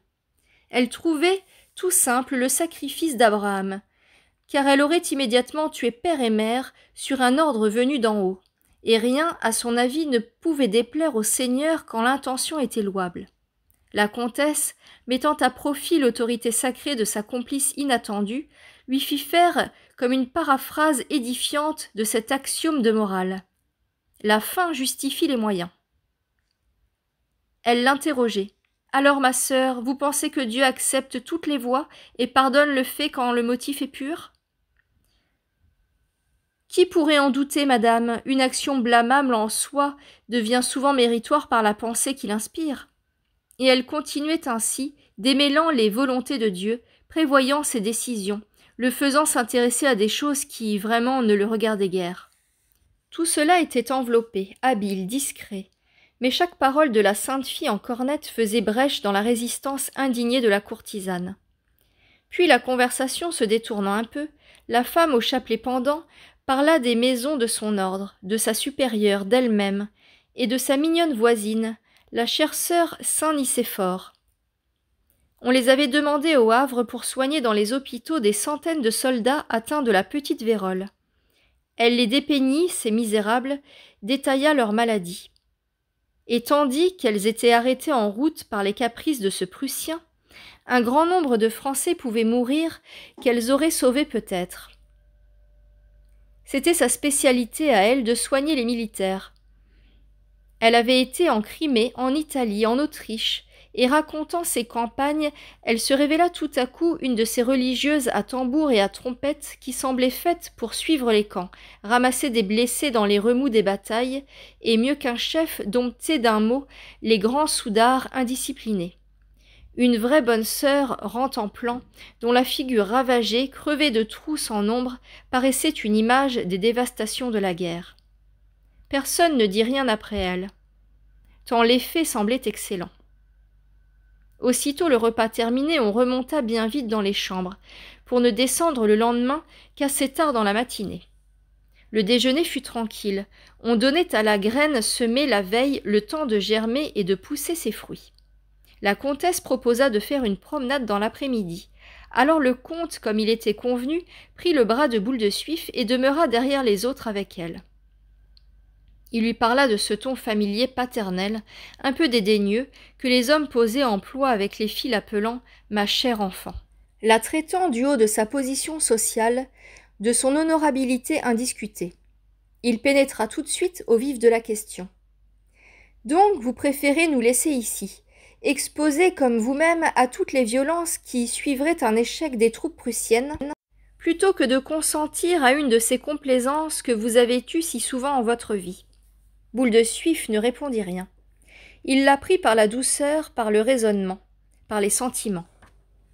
Elle trouvait tout simple le sacrifice d'Abraham, car elle aurait immédiatement tué père et mère sur un ordre venu d'en haut, et rien, à son avis, ne pouvait déplaire au Seigneur quand l'intention était louable. La comtesse, mettant à profit l'autorité sacrée de sa complice inattendue, lui fit faire comme une paraphrase édifiante de cet axiome de morale. La fin justifie les moyens. Elle l'interrogeait. Alors, ma sœur, vous pensez que Dieu accepte toutes les voies et pardonne le fait quand le motif est pur? Qui pourrait en douter, madame? Une action blâmable en soi devient souvent méritoire par la pensée qui l'inspire. Et elle continuait ainsi, démêlant les volontés de Dieu, prévoyant ses décisions, le faisant s'intéresser à des choses qui vraiment ne le regardaient guère. Tout cela était enveloppé, habile, discret, mais chaque parole de la sainte fille en cornette faisait brèche dans la résistance indignée de la courtisane. Puis la conversation se détournant un peu, la femme au chapelet pendant parla des maisons de son ordre, de sa supérieure, d'elle-même, et de sa mignonne voisine, la chère sœur Saint-Nicéphore. On les avait demandées au Havre pour soigner dans les hôpitaux des centaines de soldats atteints de la petite vérole. Elle les dépeignit, ces misérables, détailla leur maladie. Et tandis qu'elles étaient arrêtées en route par les caprices de ce Prussien, un grand nombre de Français pouvaient mourir qu'elles auraient sauvé peut-être. C'était sa spécialité à elle de soigner les militaires. Elle avait été en Crimée, en Italie, en Autriche, et racontant ses campagnes, elle se révéla tout à coup une de ces religieuses à tambour et à trompette qui semblait faites pour suivre les camps, ramasser des blessés dans les remous des batailles, et mieux qu'un chef dompter d'un mot les grands soudards indisciplinés. Une vraie bonne sœur rente en plan, dont la figure ravagée, crevée de trous sans nombre, paraissait une image des dévastations de la guerre. Personne ne dit rien après elle, tant l'effet semblait excellent. Aussitôt le repas terminé, on remonta bien vite dans les chambres, pour ne descendre le lendemain qu'assez tard dans la matinée. Le déjeuner fut tranquille. On donnait à la graine semée la veille le temps de germer et de pousser ses fruits. La comtesse proposa de faire une promenade dans l'après-midi. Alors le comte, comme il était convenu, prit le bras de boule de suif et demeura derrière les autres avec elle. Il lui parla de ce ton familier paternel, un peu dédaigneux, que les hommes en emploient avec les filles appelant « ma chère enfant. La traitant du haut de sa position sociale, de son honorabilité indiscutée. Il pénétra tout de suite au vif de la question. Donc vous préférez nous laisser ici, exposés comme vous-même à toutes les violences qui suivraient un échec des troupes prussiennes, plutôt que de consentir à une de ces complaisances que vous avez eues si souvent en votre vie. Boule de Suif ne répondit rien. Il la prit par la douceur, par le raisonnement, par les sentiments.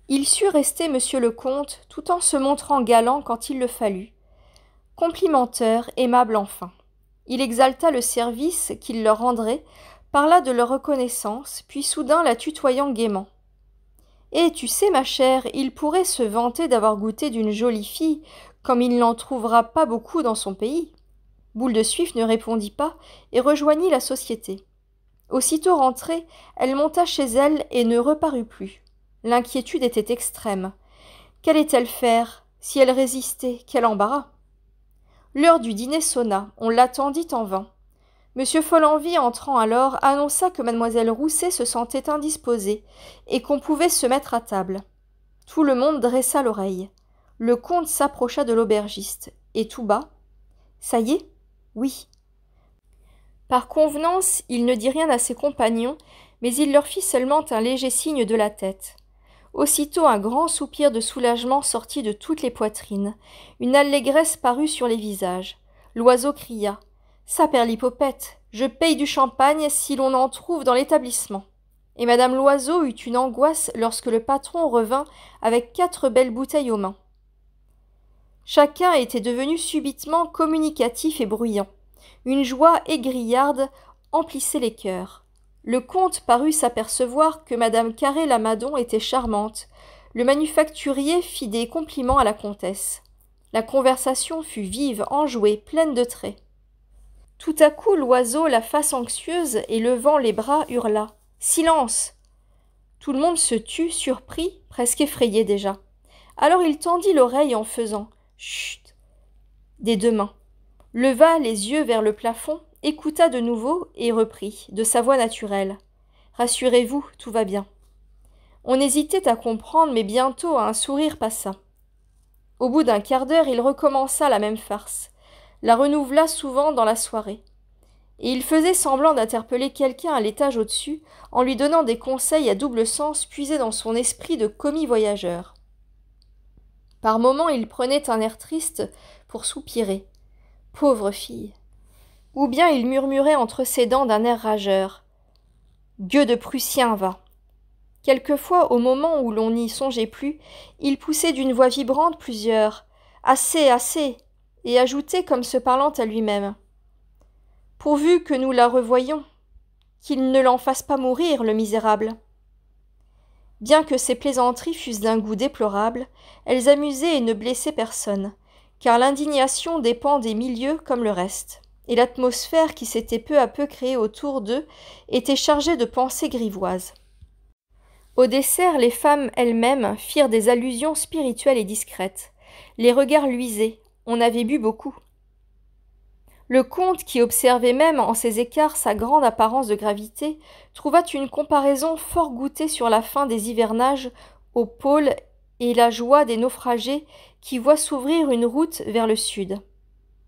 Il sut rester monsieur le comte tout en se montrant galant quand il le fallut, complimenteur, aimable enfin. Il exalta le service qu'il leur rendrait, parla de leur reconnaissance, puis soudain la tutoyant gaiement. Eh, tu sais, ma chère, il pourrait se vanter d'avoir goûté d'une jolie fille, comme il n'en trouvera pas beaucoup dans son pays. Boule de Suif ne répondit pas et rejoignit la société. Aussitôt rentrée, elle monta chez elle et ne reparut plus. L'inquiétude était extrême. Qu'allait-elle faire Si elle résistait, quel embarras L'heure du dîner sonna, on l'attendit en vain. M. Follenvie, entrant alors, annonça que mademoiselle Rousset se sentait indisposée et qu'on pouvait se mettre à table. Tout le monde dressa l'oreille. Le comte s'approcha de l'aubergiste et tout bas. Ça y est oui. Par convenance, il ne dit rien à ses compagnons, mais il leur fit seulement un léger signe de la tête. Aussitôt un grand soupir de soulagement sortit de toutes les poitrines. Une allégresse parut sur les visages. L'oiseau cria. Saperlipopette, je paye du champagne si l'on en trouve dans l'établissement. Et madame Loiseau eut une angoisse lorsque le patron revint avec quatre belles bouteilles aux mains. Chacun était devenu subitement communicatif et bruyant. Une joie égrillarde emplissait les cœurs. Le comte parut s'apercevoir que madame Carré Lamadon était charmante. Le manufacturier fit des compliments à la comtesse. La conversation fut vive, enjouée, pleine de traits. Tout à coup l'oiseau, la face anxieuse et levant les bras, hurla. Silence. Tout le monde se tut, surpris, presque effrayé déjà. Alors il tendit l'oreille en faisant. Chut Des deux mains. Leva les yeux vers le plafond, écouta de nouveau et reprit, de sa voix naturelle. Rassurez-vous, tout va bien. On hésitait à comprendre, mais bientôt un sourire passa. Au bout d'un quart d'heure, il recommença la même farce, la renouvela souvent dans la soirée. Et il faisait semblant d'interpeller quelqu'un à l'étage au-dessus, en lui donnant des conseils à double sens puisés dans son esprit de commis voyageur. Par moments il prenait un air triste pour soupirer. Pauvre fille. Ou bien il murmurait entre ses dents d'un air rageur. Dieu de Prussien va. Quelquefois, au moment où l'on n'y songeait plus, il poussait d'une voix vibrante plusieurs Assez, assez et ajoutait comme se parlant à lui-même Pourvu que nous la revoyions, qu'il ne l'en fasse pas mourir, le misérable. Bien que ces plaisanteries fussent d'un goût déplorable, elles amusaient et ne blessaient personne, car l'indignation dépend des milieux comme le reste, et l'atmosphère qui s'était peu à peu créée autour d'eux était chargée de pensées grivoises. Au dessert, les femmes elles-mêmes firent des allusions spirituelles et discrètes. Les regards luisaient, on avait bu beaucoup. Le comte, qui observait même en ses écarts sa grande apparence de gravité, trouva une comparaison fort goûtée sur la fin des hivernages au pôle et la joie des naufragés qui voient s'ouvrir une route vers le sud.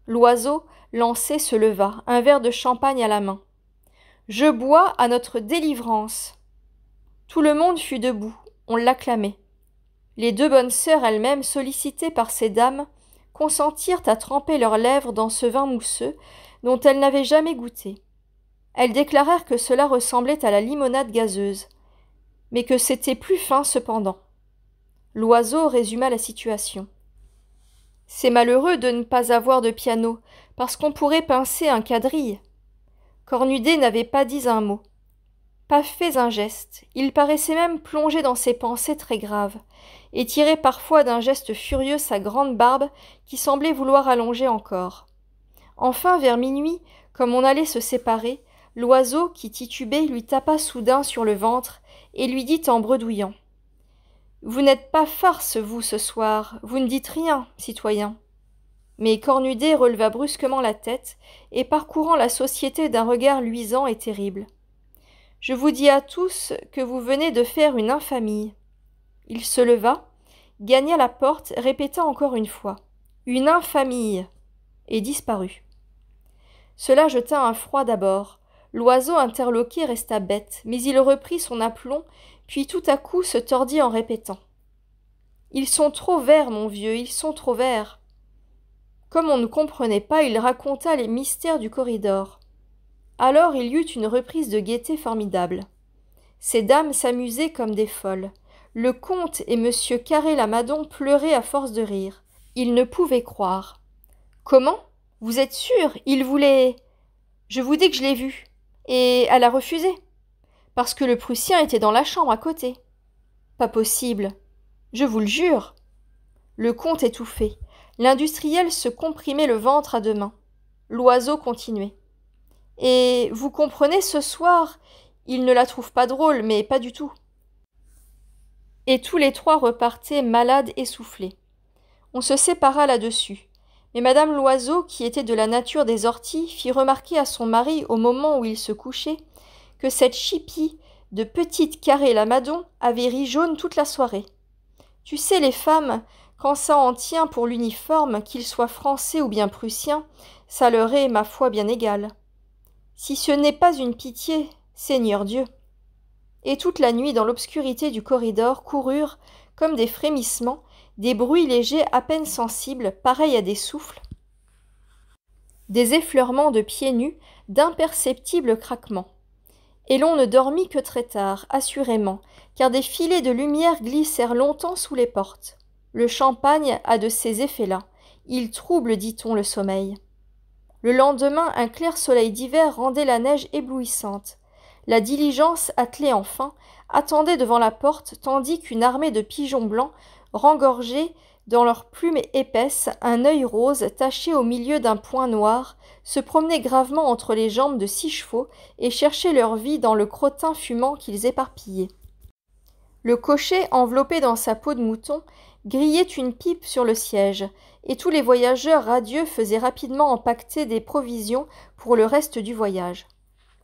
L'oiseau, lancé, se leva, un verre de champagne à la main. Je bois à notre délivrance. Tout le monde fut debout, on l'acclamait. Les deux bonnes sœurs elles-mêmes, sollicitées par ces dames, consentirent à tremper leurs lèvres dans ce vin mousseux dont elles n'avaient jamais goûté. Elles déclarèrent que cela ressemblait à la limonade gazeuse, mais que c'était plus fin cependant. L'oiseau résuma la situation. C'est malheureux de ne pas avoir de piano, parce qu'on pourrait pincer un quadrille. Cornudet n'avait pas dit un mot, pas fait un geste, il paraissait même plongé dans ses pensées très graves et tirait parfois d'un geste furieux sa grande barbe qui semblait vouloir allonger encore. Enfin, vers minuit, comme on allait se séparer, l'oiseau qui titubait lui tapa soudain sur le ventre et lui dit en bredouillant Vous n'êtes pas farce, vous, ce soir, vous ne dites rien, citoyen. Mais Cornudet releva brusquement la tête et parcourant la société d'un regard luisant et terrible. Je vous dis à tous que vous venez de faire une infamie. Il se leva, gagna la porte, répéta encore une fois Une infamie et disparut. Cela jeta un froid d'abord. L'oiseau interloqué resta bête, mais il reprit son aplomb, puis tout à coup se tordit en répétant Ils sont trop verts, mon vieux, ils sont trop verts. Comme on ne comprenait pas, il raconta les mystères du corridor. Alors il y eut une reprise de gaieté formidable. Ces dames s'amusaient comme des folles. Le comte et monsieur Carré Lamadon pleuraient à force de rire. Ils ne pouvaient croire. Comment Vous êtes sûr Il voulait. Je vous dis que je l'ai vu. Et elle a refusé. Parce que le Prussien était dans la chambre à côté. Pas possible. Je vous le jure. Le comte étouffait. L'industriel se comprimait le ventre à deux mains. L'oiseau continuait. Et vous comprenez, ce soir, il ne la trouve pas drôle, mais pas du tout et tous les trois repartaient malades essoufflés. On se sépara là-dessus. Mais madame Loiseau, qui était de la nature des orties, fit remarquer à son mari au moment où il se couchait que cette chipie de petite carré lamadon avait ri jaune toute la soirée. Tu sais, les femmes, quand ça en tient pour l'uniforme, qu'il soit français ou bien prussien, ça leur est, ma foi, bien égal. Si ce n'est pas une pitié, Seigneur Dieu et toute la nuit dans l'obscurité du corridor coururent, comme des frémissements, des bruits légers à peine sensibles, pareils à des souffles, des effleurements de pieds nus, d'imperceptibles craquements. Et l'on ne dormit que très tard, assurément, car des filets de lumière glissèrent longtemps sous les portes. Le champagne a de ces effets-là. Il trouble, dit-on, le sommeil. Le lendemain, un clair soleil d'hiver rendait la neige éblouissante. La diligence attelée enfin attendait devant la porte, tandis qu'une armée de pigeons blancs, rengorgés dans leurs plumes épaisses, un œil rose taché au milieu d'un point noir, se promenaient gravement entre les jambes de six chevaux et cherchaient leur vie dans le crottin fumant qu'ils éparpillaient. Le cocher, enveloppé dans sa peau de mouton, grillait une pipe sur le siège, et tous les voyageurs radieux faisaient rapidement empaqueter des provisions pour le reste du voyage.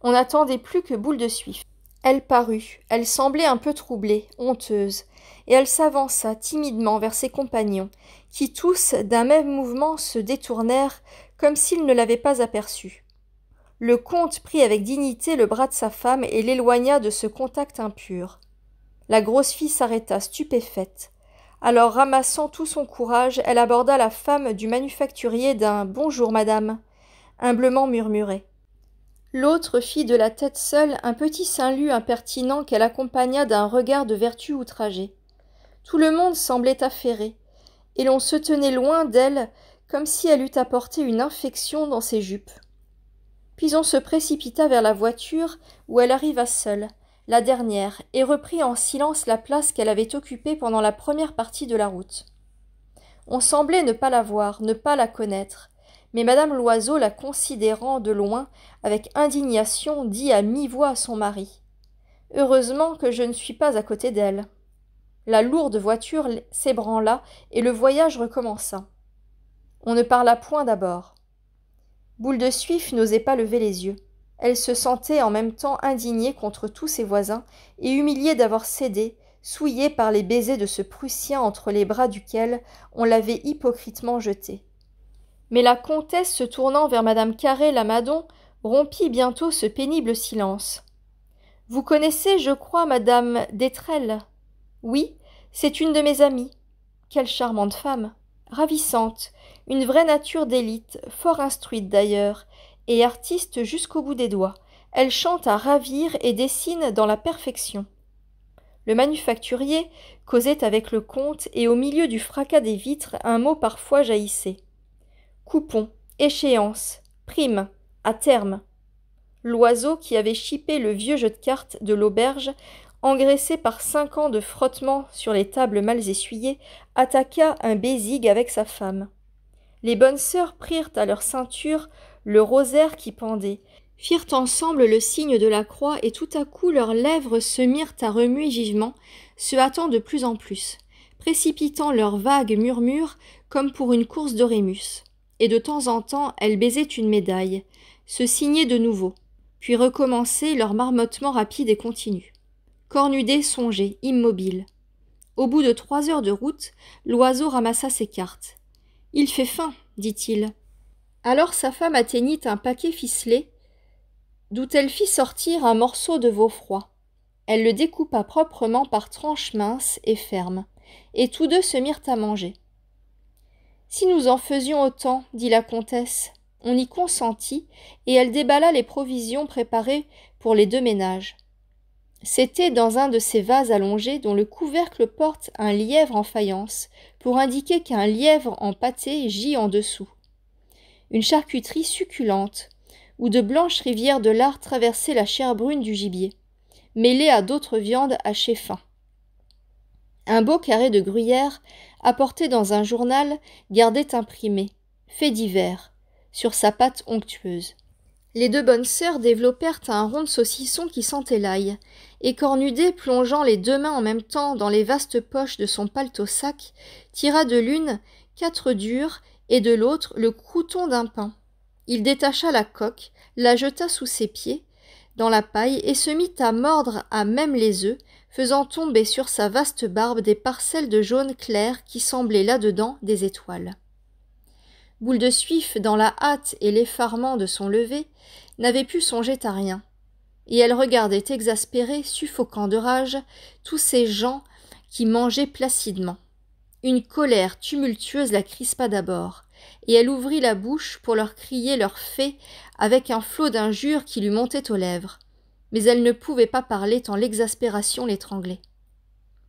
On n'attendait plus que Boule de Suif. Elle parut, elle semblait un peu troublée, honteuse, et elle s'avança timidement vers ses compagnons, qui tous, d'un même mouvement, se détournèrent comme s'ils ne l'avaient pas aperçue. Le comte prit avec dignité le bras de sa femme et l'éloigna de ce contact impur. La grosse fille s'arrêta stupéfaite. Alors, ramassant tout son courage, elle aborda la femme du manufacturier d'un Bonjour, madame, humblement murmuré. L'autre fit de la tête seule un petit saint-lu impertinent qu'elle accompagna d'un regard de vertu outragée. Tout le monde semblait affairé, et l'on se tenait loin d'elle comme si elle eût apporté une infection dans ses jupes. Puis on se précipita vers la voiture, où elle arriva seule, la dernière, et reprit en silence la place qu'elle avait occupée pendant la première partie de la route. On semblait ne pas la voir, ne pas la connaître mais madame Loiseau, la considérant de loin, avec indignation, dit à mi-voix à son mari. Heureusement que je ne suis pas à côté d'elle. La lourde voiture s'ébranla et le voyage recommença. On ne parla point d'abord. Boule de Suif n'osait pas lever les yeux. Elle se sentait en même temps indignée contre tous ses voisins et humiliée d'avoir cédé, souillée par les baisers de ce Prussien entre les bras duquel on l'avait hypocritement jetée. Mais la comtesse, se tournant vers madame Carré Lamadon, rompit bientôt ce pénible silence. Vous connaissez, je crois, madame d'Etrelles. Oui, c'est une de mes amies. Quelle charmante femme. Ravissante, une vraie nature d'élite, fort instruite d'ailleurs, et artiste jusqu'au bout des doigts. Elle chante à ravir et dessine dans la perfection. Le manufacturier causait avec le comte, et au milieu du fracas des vitres un mot parfois jaillissait. Coupons, échéance, prime, à terme. L'oiseau qui avait chipé le vieux jeu de cartes de l'auberge, engraissé par cinq ans de frottement sur les tables mal essuyées, attaqua un bésigue avec sa femme. Les bonnes sœurs prirent à leur ceinture le rosaire qui pendait, firent ensemble le signe de la croix et tout à coup leurs lèvres se mirent à remuer vivement, se hâtant de plus en plus, précipitant leurs vagues murmures comme pour une course d'Orémus et de temps en temps elle baisait une médaille, se signait de nouveau, puis recommençait leur marmottement rapide et continu. Cornudet songeait, immobile. Au bout de trois heures de route, l'oiseau ramassa ses cartes. Il fait faim, dit-il. Alors sa femme atteignit un paquet ficelé, d'où elle fit sortir un morceau de veau froid. Elle le découpa proprement par tranches minces et fermes, et tous deux se mirent à manger. Si nous en faisions autant, dit la comtesse. On y consentit, et elle déballa les provisions préparées pour les deux ménages. C'était dans un de ces vases allongés dont le couvercle porte un lièvre en faïence, pour indiquer qu'un lièvre en pâté gît en dessous. Une charcuterie succulente, où de blanches rivières de lard traversaient la chair brune du gibier, mêlée à d'autres viandes hachées fin. Un beau carré de gruyère, apporté dans un journal, gardait imprimé Fait divers, sur sa patte onctueuse. Les deux bonnes sœurs développèrent un rond de saucisson qui sentait l'ail, et Cornudet, plongeant les deux mains en même temps dans les vastes poches de son paletot-sac, tira de l'une quatre durs et de l'autre le crouton d'un pain. Il détacha la coque, la jeta sous ses pieds, dans la paille et se mit à mordre à même les œufs, faisant tomber sur sa vaste barbe des parcelles de jaune clair qui semblaient là-dedans des étoiles. Boule de suif, dans la hâte et l'effarement de son lever, n'avait pu songer à rien. Et elle regardait exaspérée, suffoquant de rage, tous ces gens qui mangeaient placidement. Une colère tumultueuse la crispa d'abord, et elle ouvrit la bouche pour leur crier leur fée avec un flot d'injures qui lui montait aux lèvres. Mais elle ne pouvait pas parler tant l'exaspération l'étranglait.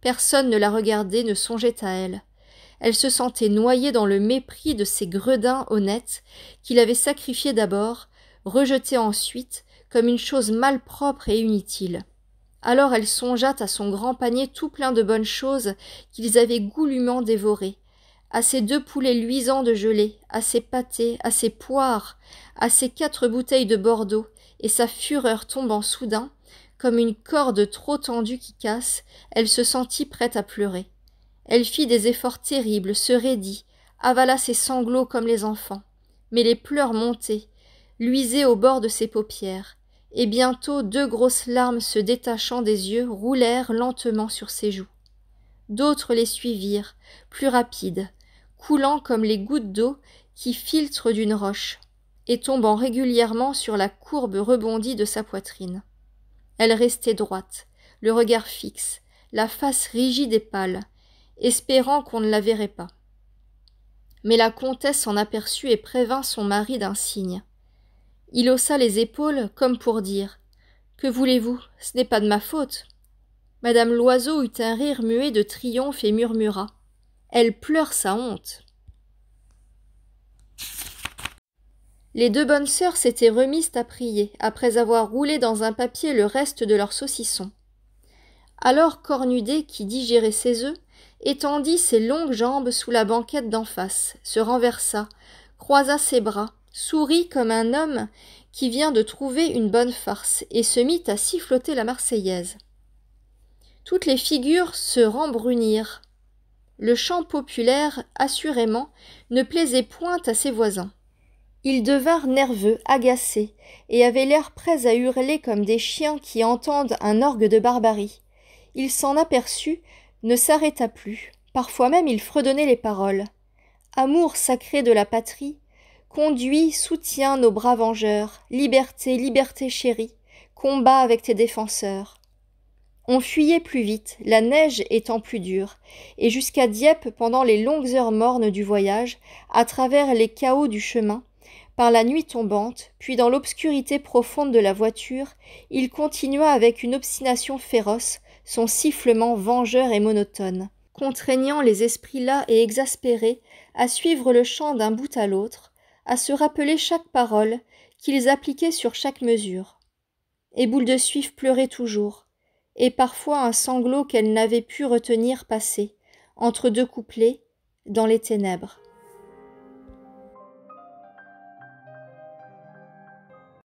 Personne ne la regardait, ne songeait à elle. Elle se sentait noyée dans le mépris de ces gredins honnêtes qu'il avait sacrifiés d'abord, rejetés ensuite, comme une chose malpropre et inutile. Alors elle songea à son grand panier tout plein de bonnes choses qu'ils avaient goulûment dévorées, à ses deux poulets luisants de gelée, à ses pâtés, à ses poires, à ses quatre bouteilles de Bordeaux, et sa fureur tombant soudain, comme une corde trop tendue qui casse, elle se sentit prête à pleurer. Elle fit des efforts terribles, se raidit, avala ses sanglots comme les enfants. Mais les pleurs montaient, luisaient au bord de ses paupières, et bientôt deux grosses larmes se détachant des yeux roulèrent lentement sur ses joues. D'autres les suivirent, plus rapides, coulant comme les gouttes d'eau qui filtrent d'une roche et tombant régulièrement sur la courbe rebondie de sa poitrine. Elle restait droite, le regard fixe, la face rigide et pâle, espérant qu'on ne la verrait pas. Mais la comtesse s'en aperçut et prévint son mari d'un signe. Il haussa les épaules comme pour dire Que voulez-vous Ce n'est pas de ma faute. Madame Loiseau eut un rire muet de triomphe et murmura elle pleure sa honte. Les deux bonnes sœurs s'étaient remises à prier, après avoir roulé dans un papier le reste de leur saucisson. Alors Cornudet, qui digérait ses œufs, étendit ses longues jambes sous la banquette d'en face, se renversa, croisa ses bras, sourit comme un homme qui vient de trouver une bonne farce et se mit à siffloter la Marseillaise. Toutes les figures se rembrunirent, le chant populaire, assurément, ne plaisait point à ses voisins. Ils devinrent nerveux, agacés, et avaient l'air prêts à hurler comme des chiens qui entendent un orgue de barbarie. Il s'en aperçut, ne s'arrêta plus, parfois même il fredonnait les paroles. Amour sacré de la patrie, conduis, soutiens nos bras vengeurs, liberté, liberté chérie, combat avec tes défenseurs. On fuyait plus vite, la neige étant plus dure, et jusqu'à Dieppe pendant les longues heures mornes du voyage, à travers les chaos du chemin, par la nuit tombante, puis dans l'obscurité profonde de la voiture, il continua avec une obstination féroce, son sifflement vengeur et monotone, contraignant les esprits las et exaspérés à suivre le chant d'un bout à l'autre, à se rappeler chaque parole, qu'ils appliquaient sur chaque mesure. Et Boule de Suif pleurait toujours, et parfois un sanglot qu'elle n'avait pu retenir passé, entre deux couplets, dans les ténèbres.